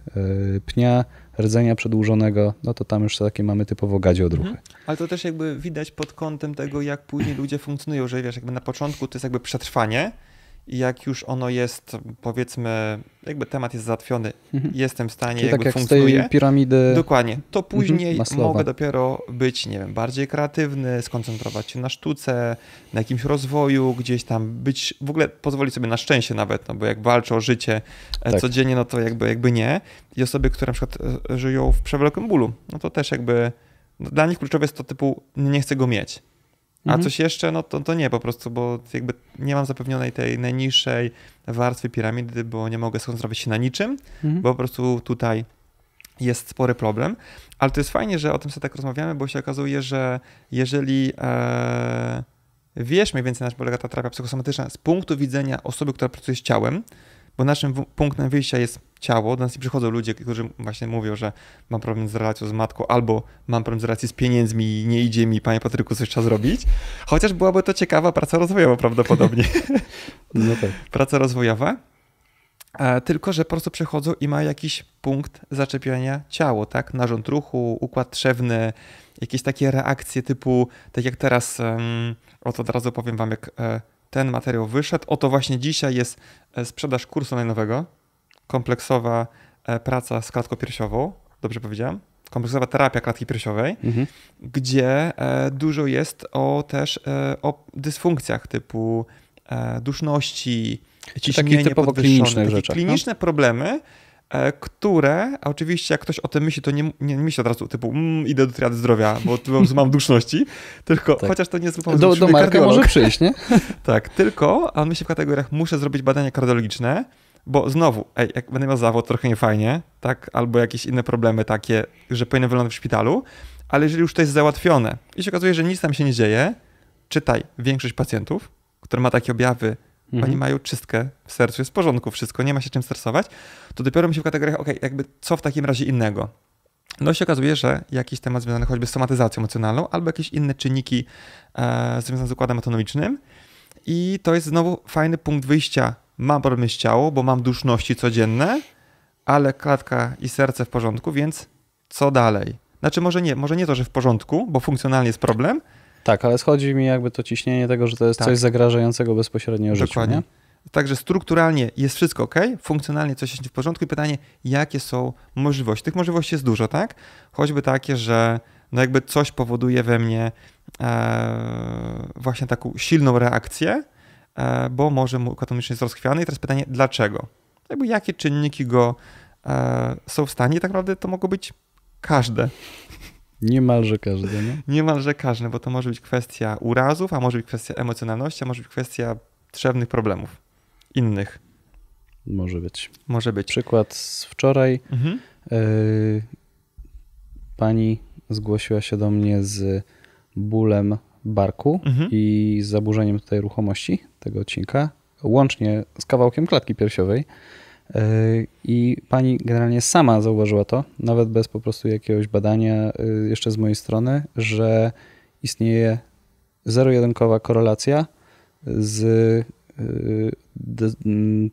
Speaker 1: pnia, rdzenia przedłużonego, no to tam już takie mamy typowo gadzie odruchy.
Speaker 2: Mhm. Ale to też jakby widać pod kątem tego, jak później ludzie funkcjonują, że wiesz, jakby na początku to jest jakby przetrwanie, i jak już ono jest, powiedzmy, jakby temat jest załatwiony, mhm. jestem w stanie, Czyli tak jakby tak jak funkcjonuje. Z tej piramidy... Dokładnie. To mhm, później mogę dopiero być, nie wiem, bardziej kreatywny, skoncentrować się na sztuce, na jakimś rozwoju, gdzieś tam być, w ogóle pozwolić sobie na szczęście nawet, no bo jak walczę o życie e, tak. codziennie, no to jakby, jakby nie. I osoby, które na przykład e, żyją w przewlekłym bólu, no to też jakby, no dla nich kluczowe jest to typu, nie chcę go mieć a mhm. coś jeszcze, no to, to nie po prostu, bo jakby nie mam zapewnionej tej najniższej warstwy piramidy, bo nie mogę skoncentrować się na niczym, mhm. bo po prostu tutaj jest spory problem. Ale to jest fajnie, że o tym sobie tak rozmawiamy, bo się okazuje, że jeżeli e, wiesz mniej więcej, na czym polega ta terapia psychosomatyczna z punktu widzenia osoby, która pracuje z ciałem, bo naszym punktem wyjścia jest ciało. Do nas przychodzą ludzie, którzy właśnie mówią, że mam problem z relacją z matką, albo mam problem z relacją z pieniędzmi i nie idzie mi, panie Patryku, coś trzeba zrobić. Chociaż byłaby to ciekawa praca rozwojowa prawdopodobnie. No tak. Praca rozwojowa. E, tylko, że po prostu przychodzą i ma jakiś punkt zaczepiania ciało, tak? Narząd ruchu, układ trzewny, jakieś takie reakcje typu, tak jak teraz, oto od razu powiem wam, jak e, ten materiał wyszedł. Oto właśnie dzisiaj jest e, sprzedaż kursu online'owego, kompleksowa e, praca z klatką piersiową, dobrze powiedziałem? Kompleksowa terapia klatki piersiowej, mhm. gdzie e, dużo jest o też o dysfunkcjach typu duszności, ciśnienie Czyli takie typowo no. kliniczne, rzeczach, kliniczne no? problemy, E, które, a oczywiście jak ktoś o tym myśli, to nie, nie myśli od razu typu mmm, idę do triady zdrowia, bo mam duszności, tylko tak. chociaż to nie jest zupełnie Do, do Marka może przyjść, nie? tak, tylko a on myśli w kategoriach muszę zrobić badania kardiologiczne, bo znowu, ej, jak będę miał zawód, trochę niefajnie, tak, albo jakieś inne problemy takie, że powinien wylądować w szpitalu, ale jeżeli już to jest załatwione i się okazuje, że nic tam się nie dzieje, czytaj, większość pacjentów, który ma takie objawy, mhm. oni mają czystkę w sercu, jest w porządku wszystko, nie ma się czym stresować, to dopiero się w kategoriach, ok, jakby co w takim razie innego. No i się okazuje, że jakiś temat związany choćby z somatyzacją emocjonalną albo jakieś inne czynniki e, związane z układem autonomicznym i to jest znowu fajny punkt wyjścia. Mam problemy z ciało, bo mam duszności codzienne, ale klatka i serce w porządku, więc co dalej? Znaczy może nie, może nie to, że w porządku, bo funkcjonalnie jest problem, tak, ale schodzi mi jakby to ciśnienie tego, że to jest tak. coś zagrażającego bezpośrednio życiu. Dokładnie. Nie? Także strukturalnie jest wszystko ok, funkcjonalnie coś jest w porządku i pytanie, jakie są możliwości. Tych możliwości jest dużo, tak? Choćby takie, że no jakby coś powoduje we mnie e, właśnie taką silną reakcję, e, bo może mój ekonomicznie jest rozchwiany i teraz pytanie, dlaczego? Jakby jakie czynniki go e, są w stanie? I tak naprawdę to mogą być każde. Niemalże każdy, nie? No. Niemalże każdy, bo to może być kwestia urazów, a może być kwestia emocjonalności, a może być kwestia trzewnych problemów innych. Może być. Może być. Przykład
Speaker 1: z wczoraj. Mhm. Yy, pani zgłosiła się do mnie z bólem barku mhm. i zaburzeniem tutaj ruchomości tego odcinka, łącznie z kawałkiem klatki piersiowej. Y, I pani generalnie sama zauważyła to, nawet bez po prostu jakiegoś badania, y, jeszcze z mojej strony, że istnieje zero-jedynkowa korelacja z y,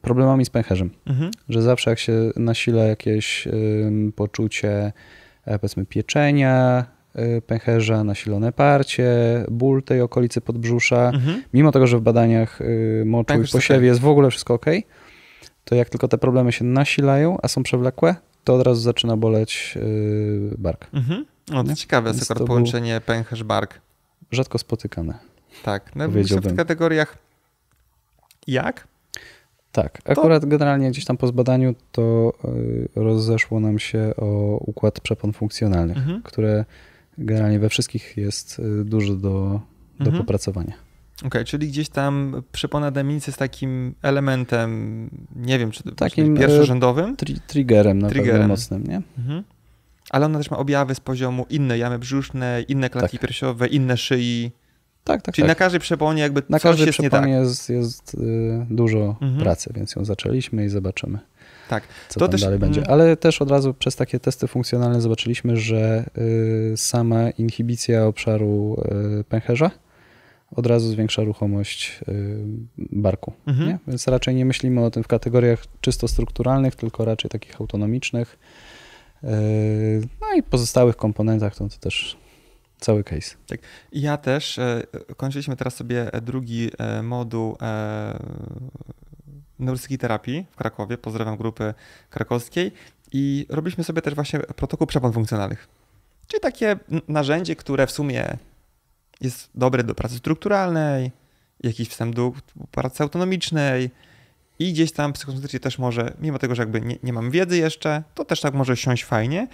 Speaker 1: problemami z pęcherzem. Mhm. Że zawsze jak się nasila jakieś poczucie, e, powiedzmy, pieczenia, pęcherza, nasilone parcie, ból tej okolicy podbrzusza. Mhm. Mimo tego, że w badaniach moczu Pęcherz i posiewie tak. jest w ogóle wszystko ok, to jak tylko te problemy się nasilają, a są przewlekłe, to od razu zaczyna boleć yy, bark.
Speaker 2: Mhm. No to ciekawe, jest akurat połączenie pęcherz-bark. Rzadko spotykane. Tak, no w kategoriach jak? Tak,
Speaker 1: akurat to... generalnie gdzieś tam po zbadaniu to yy, rozeszło nam się o układ przepon funkcjonalnych, mhm. które generalnie we wszystkich jest yy, dużo do, do mhm. popracowania
Speaker 2: okay, czyli gdzieś tam przepona Demnicy z takim elementem, nie wiem, czy takim e, pierwszorzędowym? Tri
Speaker 1: triggerem na pewno mocnym, nie?
Speaker 2: Mhm. Ale ona też ma objawy z poziomu inne jamy brzuszne, inne klatki tak. piersiowe, inne szyi. Tak, tak, Czyli tak. na każdej przeponie jakby na coś jest nie tak.
Speaker 1: jest, jest y, dużo mhm. pracy, więc ją zaczęliśmy i zobaczymy,
Speaker 2: tak. co to też... dalej będzie. Mm.
Speaker 1: Ale też od razu przez takie testy funkcjonalne zobaczyliśmy, że y, sama inhibicja obszaru y, pęcherza od razu zwiększa ruchomość y, barku. Mhm. Więc raczej nie myślimy o tym w kategoriach czysto strukturalnych, tylko raczej takich autonomicznych. Y, no i pozostałych komponentach to, to też cały case. Tak.
Speaker 2: Ja też e, kończyliśmy teraz sobie e, drugi e, moduł neurologicznej terapii w Krakowie. Pozdrawiam grupy krakowskiej i robiliśmy sobie też właśnie protokół przepon funkcjonalnych. Czyli takie narzędzie, które w sumie jest dobry do pracy strukturalnej, jakiś wstęp do pracy autonomicznej i gdzieś tam psychosomatycznie też może, mimo tego, że jakby nie, nie mam wiedzy jeszcze, to też tak może siąść fajnie.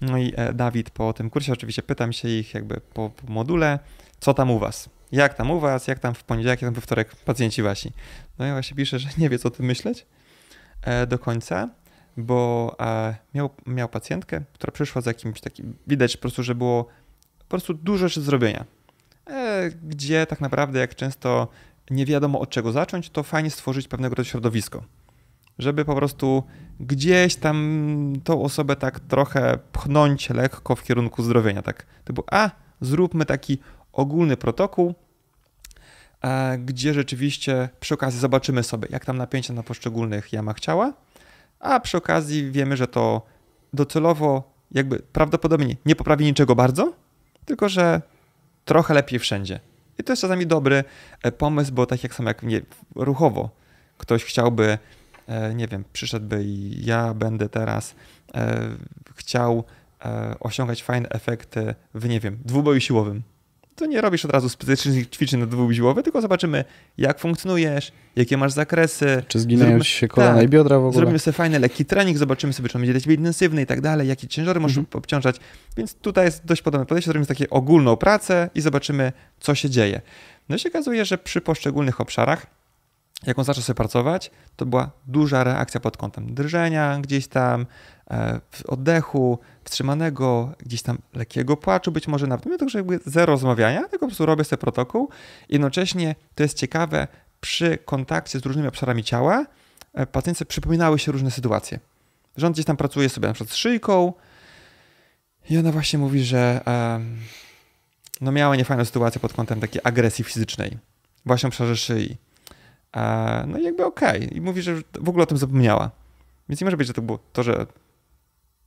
Speaker 2: No i e, Dawid po tym kursie oczywiście pytam się ich jakby po, po module, co tam u was? Jak tam u was? Jak tam w poniedziałek, jak tam we wtorek pacjenci wasi? No i właśnie pisze, że nie wie, co o tym myśleć e, do końca, bo e, miał, miał pacjentkę, która przyszła z jakimś takim, widać po prostu, że było po prostu dużo rzeczy do zrobienia E, gdzie tak naprawdę jak często nie wiadomo od czego zacząć, to fajnie stworzyć pewnego rodzaju środowisko, żeby po prostu gdzieś tam tą osobę tak trochę pchnąć lekko w kierunku zdrowienia, tak typu a, zróbmy taki ogólny protokół, e, gdzie rzeczywiście przy okazji zobaczymy sobie, jak tam napięcie na poszczególnych jamach ciała, a przy okazji wiemy, że to docelowo jakby prawdopodobnie nie poprawi niczego bardzo, tylko że trochę lepiej wszędzie. I to jest czasami dobry e, pomysł, bo tak jak sam jak nie, ruchowo ktoś chciałby, e, nie wiem, przyszedłby i ja będę teraz e, chciał osiągać fajne efekty w, nie wiem, dwuboju siłowym to nie robisz od razu specyficznych ćwiczeń na dwubiziołowe, tylko zobaczymy, jak funkcjonujesz, jakie masz zakresy. Czy zginają się kolana tak, i biodra w ogóle. Zrobimy sobie fajny lekki trening, zobaczymy sobie, czy on będzie dla ciebie intensywny i tak dalej, jakie ciężary możesz mhm. obciążać. Więc tutaj jest dość podobne podejście, zrobimy takie ogólną pracę i zobaczymy, co się dzieje. No i się okazuje, że przy poszczególnych obszarach jak on zaczął sobie pracować, to była duża reakcja pod kątem drżenia gdzieś tam, e, oddechu, wstrzymanego, gdzieś tam lekkiego płaczu, być może nawet nie to, że jakby zero rozmawiania, tylko po prostu robię sobie protokół. Jednocześnie to jest ciekawe, przy kontakcie z różnymi obszarami ciała e, pacjentce przypominały się różne sytuacje. Rząd gdzieś tam pracuje sobie na przykład z szyjką i ona właśnie mówi, że no miała niefajną sytuację pod kątem takiej agresji fizycznej właśnie obszarze szyi E, no i jakby okej. Okay. I mówi, że w ogóle o tym zapomniała. Więc nie może być, że to było to, że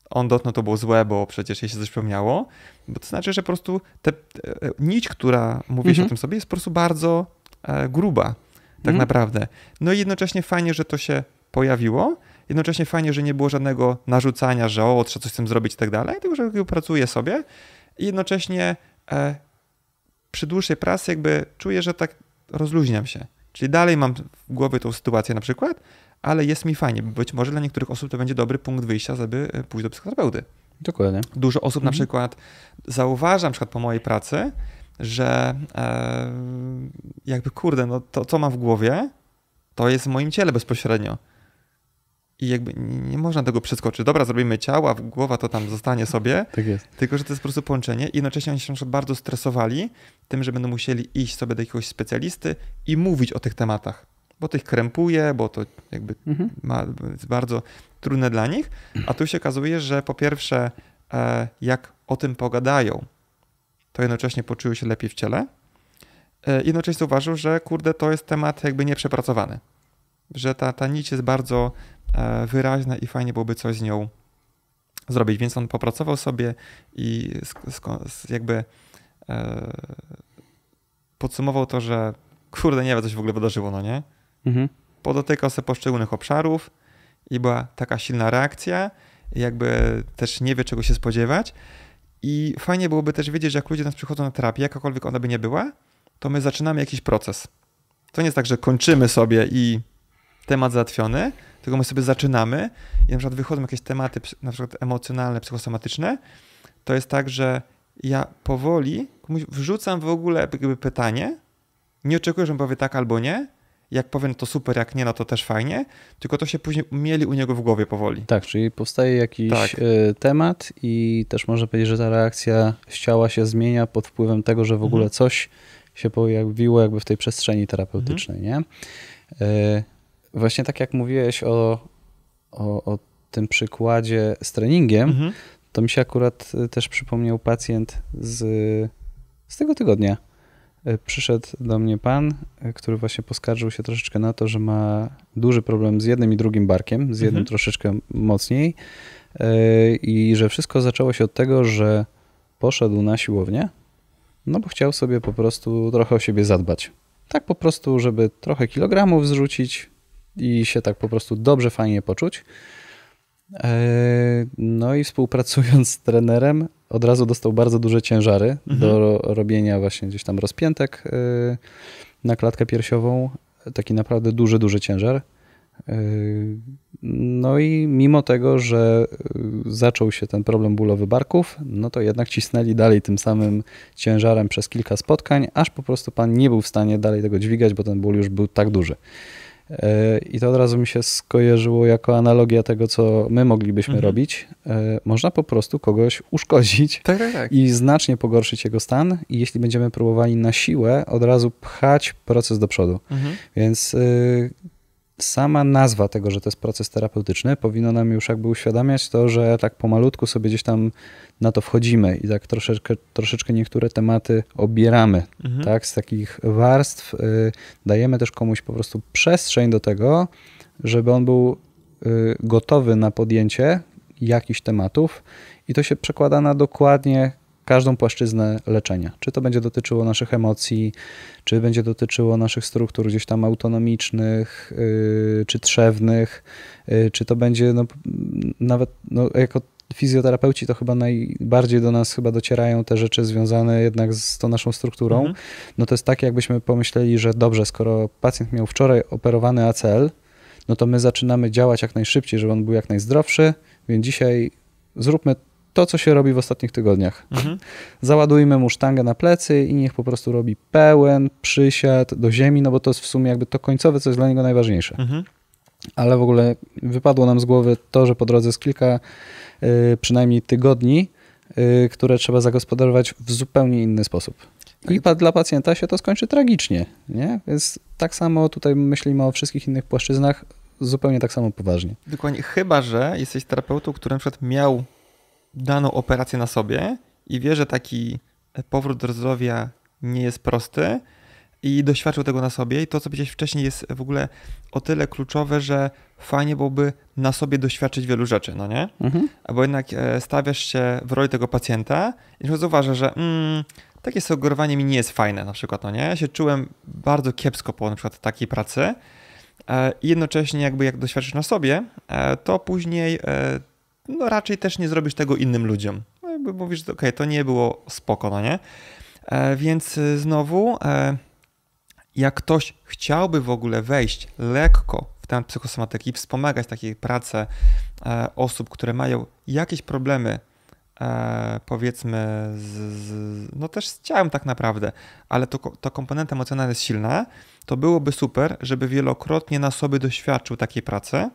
Speaker 2: on dotknął, to było złe, bo przecież jej się coś przypomniało. Bo to znaczy, że po prostu te, e, nić, która mówi mhm. się o mhm. tym sobie, jest po prostu bardzo e, gruba. Tak mhm. naprawdę. No i jednocześnie fajnie, że to się pojawiło. Jednocześnie fajnie, że nie było żadnego narzucania, że o, trzeba coś z tym zrobić i tak dalej, tylko że pracuję sobie. I jednocześnie e, przy dłuższej pracy jakby czuję, że tak rozluźniam się. Czyli dalej mam w głowie tą sytuację na przykład, ale jest mi fajnie. Być może dla niektórych osób to będzie dobry punkt wyjścia, żeby e, pójść do psychoterapeuty. Dokładnie. Dużo osób mhm. na przykład zauważa, na przykład po mojej pracy, że e, jakby kurde, no to co mam w głowie, to jest w moim ciele bezpośrednio i jakby nie można tego przeskoczyć. Dobra, zrobimy ciała, głowa to tam zostanie sobie. Tak jest. Tylko, że to jest po prostu połączenie. I jednocześnie oni się bardzo stresowali tym, że będą musieli iść sobie do jakiegoś specjalisty i mówić o tych tematach. Bo to ich krępuje, bo to jakby mhm. ma, jest bardzo trudne dla nich. A tu się okazuje, że po pierwsze, e, jak o tym pogadają, to jednocześnie poczują się lepiej w ciele. E, jednocześnie zauważył, że kurde, to jest temat jakby nieprzepracowany że ta, ta nić jest bardzo E, wyraźna i fajnie byłoby coś z nią zrobić. Więc on popracował sobie i jakby e, podsumował to, że kurde, nie wiem, co się w ogóle wydarzyło, no nie? Mhm. Podotykał sobie poszczególnych obszarów i była taka silna reakcja, jakby też nie wie, czego się spodziewać. I fajnie byłoby też wiedzieć, że jak ludzie do nas przychodzą na terapię, jakakolwiek ona by nie była, to my zaczynamy jakiś proces. To nie jest tak, że kończymy sobie i temat załatwiony, tylko my sobie zaczynamy i na przykład wychodzą jakieś tematy, na przykład emocjonalne, psychosomatyczne, to jest tak, że ja powoli komuś wrzucam w ogóle pytanie, nie oczekuję, że on powie tak albo nie, jak powiem no to super, jak nie, no to też fajnie, tylko to się później mieli u niego w głowie powoli. Tak, czyli powstaje jakiś tak.
Speaker 1: E, temat i też można powiedzieć, że ta reakcja z ciała się zmienia pod wpływem tego, że w ogóle mhm. coś się pojawiło jakby w tej przestrzeni terapeutycznej, mhm. nie? E, właśnie tak jak mówiłeś o, o, o tym przykładzie z treningiem, mhm. to mi się akurat y, też przypomniał pacjent z, z tego tygodnia. Y, przyszedł do mnie pan, y, który właśnie poskarżył się troszeczkę na to, że ma duży problem z jednym i drugim barkiem, z jednym mhm. troszeczkę mocniej i że wszystko zaczęło się od tego, że poszedł na siłownię, no bo chciał sobie po prostu trochę o siebie zadbać. Tak po prostu, żeby trochę kilogramów zrzucić, i się tak po prostu dobrze, fajnie poczuć. E, no i współpracując z trenerem, od razu dostał bardzo duże ciężary mhm. do robienia właśnie gdzieś tam rozpiętek e, na klatkę piersiową. Taki naprawdę duży, duży ciężar. E, no i mimo tego, że zaczął się ten problem bólowy barków, no to jednak cisnęli dalej tym samym ciężarem przez kilka spotkań, aż po prostu pan nie był w stanie dalej tego dźwigać, bo ten ból już był tak duży. E, I to od razu mi się skojarzyło jako analogia tego, co my moglibyśmy mhm. robić. E, można po prostu kogoś uszkodzić tak, tak, tak. i znacznie pogorszyć jego stan, i jeśli będziemy próbowali na siłę, od razu pchać proces do przodu. Mhm. Więc y, sama nazwa tego, że to jest proces terapeutyczny, powinno nam już jakby uświadamiać to, że tak pomalutku sobie gdzieś tam na to wchodzimy i tak troszeczkę, troszeczkę niektóre tematy obieramy, mhm. tak, z takich warstw. Y, dajemy też komuś po prostu przestrzeń do tego, żeby on był y, gotowy na podjęcie jakichś tematów i to się przekłada na dokładnie każdą płaszczyznę leczenia. Czy to będzie dotyczyło naszych emocji, czy będzie dotyczyło naszych struktur gdzieś tam autonomicznych, yy, czy trzewnych, yy, czy to będzie no, nawet no, jako fizjoterapeuci to chyba najbardziej do nas chyba docierają te rzeczy związane jednak z tą naszą strukturą. Mhm. No to jest tak, jakbyśmy pomyśleli, że dobrze, skoro pacjent miał wczoraj operowany ACL, no to my zaczynamy działać jak najszybciej, żeby on był jak najzdrowszy, więc dzisiaj zróbmy to, co się robi w ostatnich tygodniach. Mhm. Załadujmy mu sztangę na plecy i niech po prostu robi pełen przysiad do ziemi, no bo to jest w sumie jakby to końcowe, co jest dla niego najważniejsze. Mhm. Ale w ogóle wypadło nam z głowy to, że po drodze jest kilka y, przynajmniej tygodni, y, które trzeba zagospodarować w zupełnie inny sposób. I tak. dla pacjenta się to skończy tragicznie, nie? Więc tak samo tutaj myślimy o wszystkich innych płaszczyznach zupełnie tak samo poważnie.
Speaker 2: Dokładnie, chyba że jesteś terapeutą, który na przykład miał daną operację na sobie i wie, że taki powrót do zdrowia nie jest prosty i doświadczył tego na sobie. I to, co powiedziałeś wcześniej, jest w ogóle o tyle kluczowe, że fajnie byłoby na sobie doświadczyć wielu rzeczy, no nie? Mhm. Bo jednak e, stawiasz się w roli tego pacjenta i zauważasz, że mm, takie sugerowanie mi nie jest fajne na przykład, no nie? Ja się czułem bardzo kiepsko po na przykład takiej pracy e, i jednocześnie jakby jak doświadczysz na sobie, e, to później no raczej też nie zrobisz tego innym ludziom. No jakby mówisz, okej, okay, to nie było spoko, no nie? E, więc y, znowu, e, jak ktoś chciałby w ogóle wejść lekko w temat psychosomatyki, wspomagać takie prace e, osób, które mają jakieś problemy, e, powiedzmy, z, z, no też z ciałem tak naprawdę, ale to, to komponent emocjonalny jest silna, to byłoby super, żeby wielokrotnie na sobie doświadczył takiej pracy,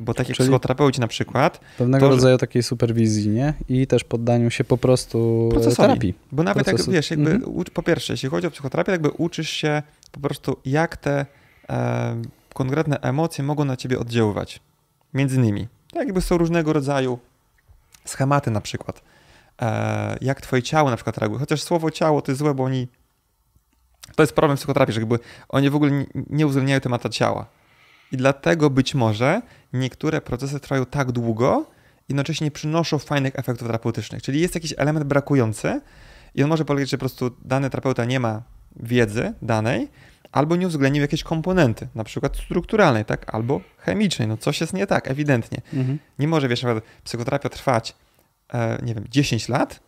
Speaker 2: bo taki jak Czyli psychoterapeuci na przykład. Pewnego to, rodzaju
Speaker 1: takiej superwizji, nie? I też poddaniu się po prostu e, Procesowi. terapii. Bo nawet Procesu... jak wiesz,
Speaker 2: jakby mhm. po pierwsze, jeśli chodzi o psychoterapię, jakby uczysz się po prostu, jak te e, konkretne emocje mogą na ciebie oddziaływać. Między nimi. Tak jakby są różnego rodzaju schematy na przykład. E, jak twoje ciało na przykład reaguje. Chociaż słowo ciało to jest złe, bo oni. To jest problem psychoterapii, że jakby oni w ogóle nie uwzględniają tematu ciała i dlatego być może niektóre procesy trwają tak długo, jednocześnie nie przynoszą fajnych efektów terapeutycznych. Czyli jest jakiś element brakujący i on może polegać, że po prostu dany terapeuta nie ma wiedzy danej, albo nie uwzględnił jakiejś komponenty, na przykład strukturalnej, tak, albo chemicznej, no coś jest nie tak, ewidentnie. Mhm. Nie może, wiesz, psychoterapia trwać, e, nie wiem, 10 lat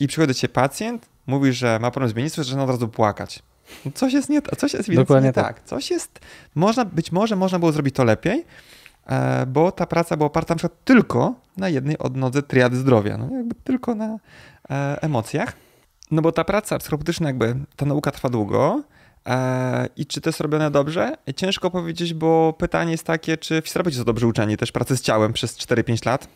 Speaker 2: i przychodzi się pacjent, mówi, że ma problem z że zaczyna od razu płakać. No coś jest nie, coś jest ewidentnie nie tak. tak. Coś jest, można, być może można było zrobić to lepiej, e, bo ta praca była oparta na przykład tylko na jednej odnodze triady zdrowia, no jakby tylko na e, emocjach. No bo ta praca psychotyczna, jakby ta nauka trwa długo, e, i czy to jest robione dobrze? Ciężko powiedzieć, bo pytanie jest takie, czy fizyterapeuci są dobrze uczeni też pracy z ciałem przez 4-5 lat?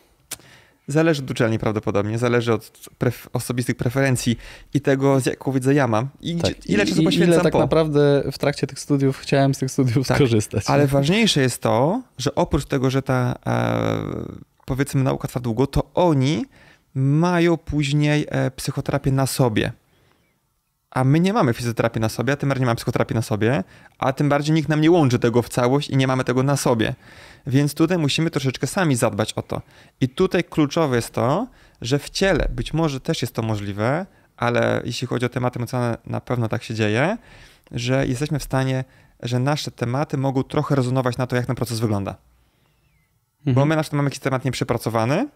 Speaker 2: Zależy od uczelni prawdopodobnie, zależy od pref osobistych preferencji i tego, z jaką wiedzę ja mam i tak. gdzie, ile I, czasu i poświęcam ile tak po.
Speaker 1: naprawdę w trakcie tych studiów chciałem z tych studiów tak. skorzystać. Ale ważniejsze
Speaker 2: jest to, że oprócz tego, że ta e, powiedzmy nauka trwa długo, to oni mają później e, psychoterapię na sobie a my nie mamy fizjoterapii na sobie, a tym bardziej nie mamy psychoterapii na sobie, a tym bardziej nikt nam nie łączy tego w całość i nie mamy tego na sobie. Więc tutaj musimy troszeczkę sami zadbać o to. I tutaj kluczowe jest to, że w ciele być może też jest to możliwe, ale jeśli chodzi o tematy emocjonalne, na pewno tak się dzieje, że jesteśmy w stanie, że nasze tematy mogą trochę rezonować na to, jak ten proces wygląda. Mhm. Bo my na przykład mamy jakiś temat nieprzepracowany,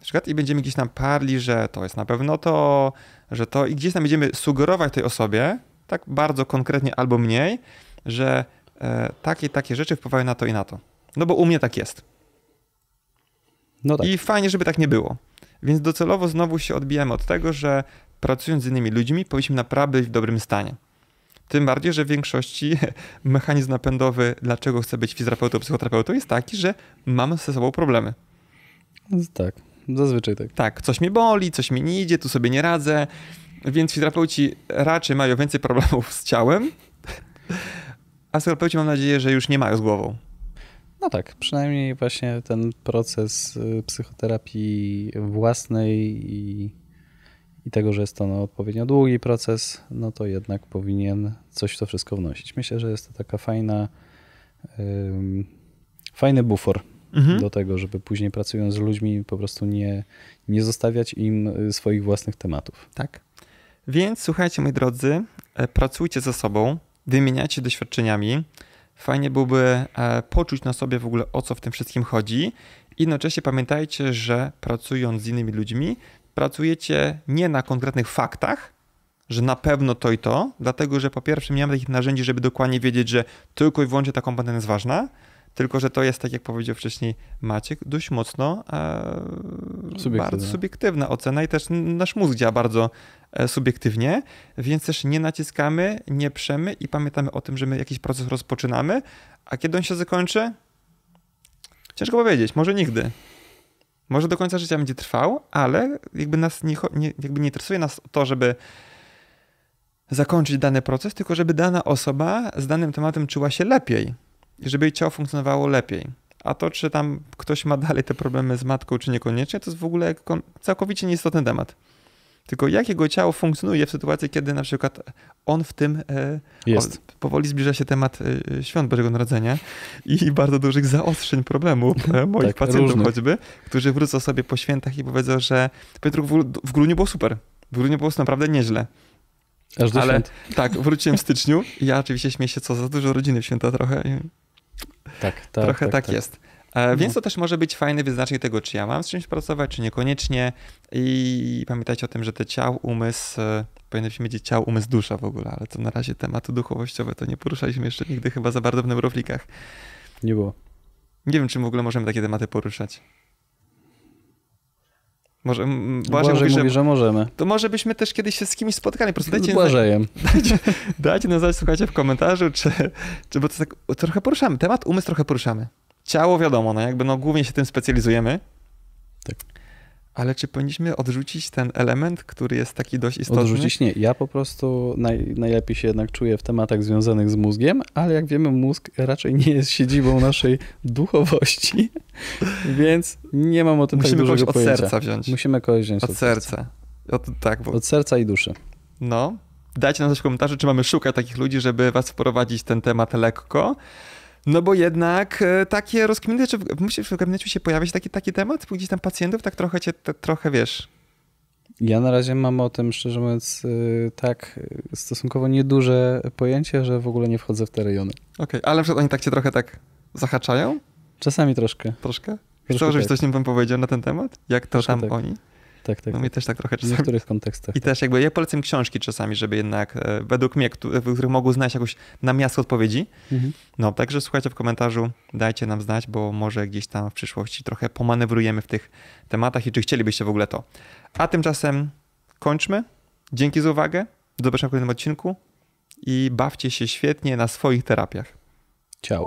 Speaker 2: na przykład i będziemy gdzieś tam parli, że to jest na pewno to, że to i gdzieś tam będziemy sugerować tej osobie, tak bardzo konkretnie albo mniej, że e, takie takie rzeczy wpływają na to i na to. No bo u mnie tak jest. No tak. I fajnie, żeby tak nie było. Więc docelowo znowu się odbijamy od tego, że pracując z innymi ludźmi powinniśmy naprawdę być w dobrym stanie. Tym bardziej, że w większości mechanizm napędowy, dlaczego chcę być fizjoterapeutą, psychoterapeutą, jest taki, że mam ze sobą problemy. No tak. Zazwyczaj tak. Tak, coś mnie boli, coś mi nie idzie, tu sobie nie radzę. Więc fizjoterapeuci raczej mają więcej problemów z ciałem, a terapeuci mam nadzieję, że już nie mają z głową.
Speaker 1: No tak, przynajmniej właśnie ten proces y, psychoterapii własnej i, i tego, że jest to no, odpowiednio długi proces, no to jednak powinien coś w to wszystko wnosić. Myślę, że jest to taka fajna, yy, fajny bufor mhm. do tego, żeby później pracując z ludźmi po prostu nie, nie zostawiać im y, swoich własnych tematów. Tak.
Speaker 2: Więc słuchajcie, moi drodzy, e, pracujcie ze sobą, wymieniacie doświadczeniami. Fajnie byłby e, poczuć na sobie w ogóle o co w tym wszystkim chodzi. Jednocześnie pamiętajcie, że pracując z innymi ludźmi, pracujecie nie na konkretnych faktach, że na pewno to i to, dlatego że po pierwsze nie mamy takich narzędzi, żeby dokładnie wiedzieć, że tylko i wyłącznie ta komponenta jest ważna, tylko, że to jest, tak jak powiedział wcześniej Maciek, dość mocno e, subiektywna. bardzo subiektywna ocena i też nasz mózg działa bardzo e, subiektywnie, więc też nie naciskamy, nie przemy i pamiętamy o tym, że my jakiś proces rozpoczynamy, a kiedy on się zakończy? Ciężko powiedzieć, może nigdy. Może do końca życia będzie trwał, ale jakby nas nie, nie, jakby nie interesuje nas to, żeby zakończyć dany proces, tylko żeby dana osoba z danym tematem czuła się lepiej żeby jej ciało funkcjonowało lepiej. A to, czy tam ktoś ma dalej te problemy z matką, czy niekoniecznie, to jest w ogóle całkowicie nieistotny temat. Tylko jak jego ciało funkcjonuje w sytuacji, kiedy na przykład on w tym. E, jest. On, powoli zbliża się temat e, e, świąt Bożego Narodzenia i bardzo dużych zaostrzeń problemu tak, moich tak, pacjentów różnych. choćby, którzy wrócą sobie po świętach i powiedzą, że w grudniu było super. W grudniu było naprawdę nieźle. Aż do Ale tak, wróciłem w styczniu i ja oczywiście śmieję się, co za dużo rodziny w święta trochę. Tak, tak. Trochę tak, tak, tak jest. E, no. Więc to też może być fajny wyznacznik tego, czy ja mam z czymś pracować, czy niekoniecznie. I pamiętajcie o tym, że te ciał, umysł, e, powinniśmy mieć ciał, umysł, dusza w ogóle, ale to na razie tematy duchowościowe to nie poruszaliśmy jeszcze nigdy chyba za bardzo w neuroflikach. Nie było. Nie wiem, czy w ogóle możemy takie tematy poruszać. Może, Błażej, Błażej mówi, że, że, możemy. To może byśmy też kiedyś się z kimś spotkali. Po prostu dajcie, Błażejem. Dajcie, dajcie nam znać, słuchajcie, w komentarzu, czy, czy bo to tak trochę poruszamy. Temat umysł trochę poruszamy. Ciało wiadomo, no jakby no głównie się tym specjalizujemy, ale czy powinniśmy odrzucić ten element, który jest taki dość istotny? Odrzucić
Speaker 1: nie. Ja po prostu naj, najlepiej się jednak czuję w tematach związanych z mózgiem, ale jak wiemy, mózg raczej nie jest siedzibą naszej duchowości, więc nie mam o tym Musimy tak dużego kogoś od serca wziąć. Musimy kogoś wziąć od, od serca. Od, tak, bo... od serca i duszy.
Speaker 2: No. Dajcie nam w komentarzu, czy mamy szukać takich ludzi, żeby was wprowadzić ten temat lekko. No bo jednak e, takie rozkminy, czy myślisz, w gabinecie się pojawia się taki, taki temat gdzieś tam pacjentów, tak trochę cię, te, trochę wiesz? Ja na razie mam o tym, szczerze mówiąc,
Speaker 1: e, tak e, stosunkowo nieduże pojęcie, że w ogóle nie wchodzę w te rejony.
Speaker 2: Okej, okay, ale na przykład oni tak cię trochę tak zahaczają? Czasami troszkę. Troszkę? Chcesz, żebyś tak. coś nim wam powiedział na ten temat? Jak to troszkę tam tak. oni? tak, tak. No mnie tak. też tak trochę czasami. W niektórych kontekstach. I tak. też jakby ja polecam książki czasami, żeby jednak e, według mnie, w których mogą znaleźć jakąś namiastkę odpowiedzi. Mhm. No, także słuchajcie w komentarzu, dajcie nam znać, bo może gdzieś tam w przyszłości trochę pomanewrujemy w tych tematach i czy chcielibyście w ogóle to. A tymczasem kończmy. Dzięki za uwagę. Do zobaczenia w kolejnym odcinku i bawcie się świetnie na swoich terapiach. Ciao.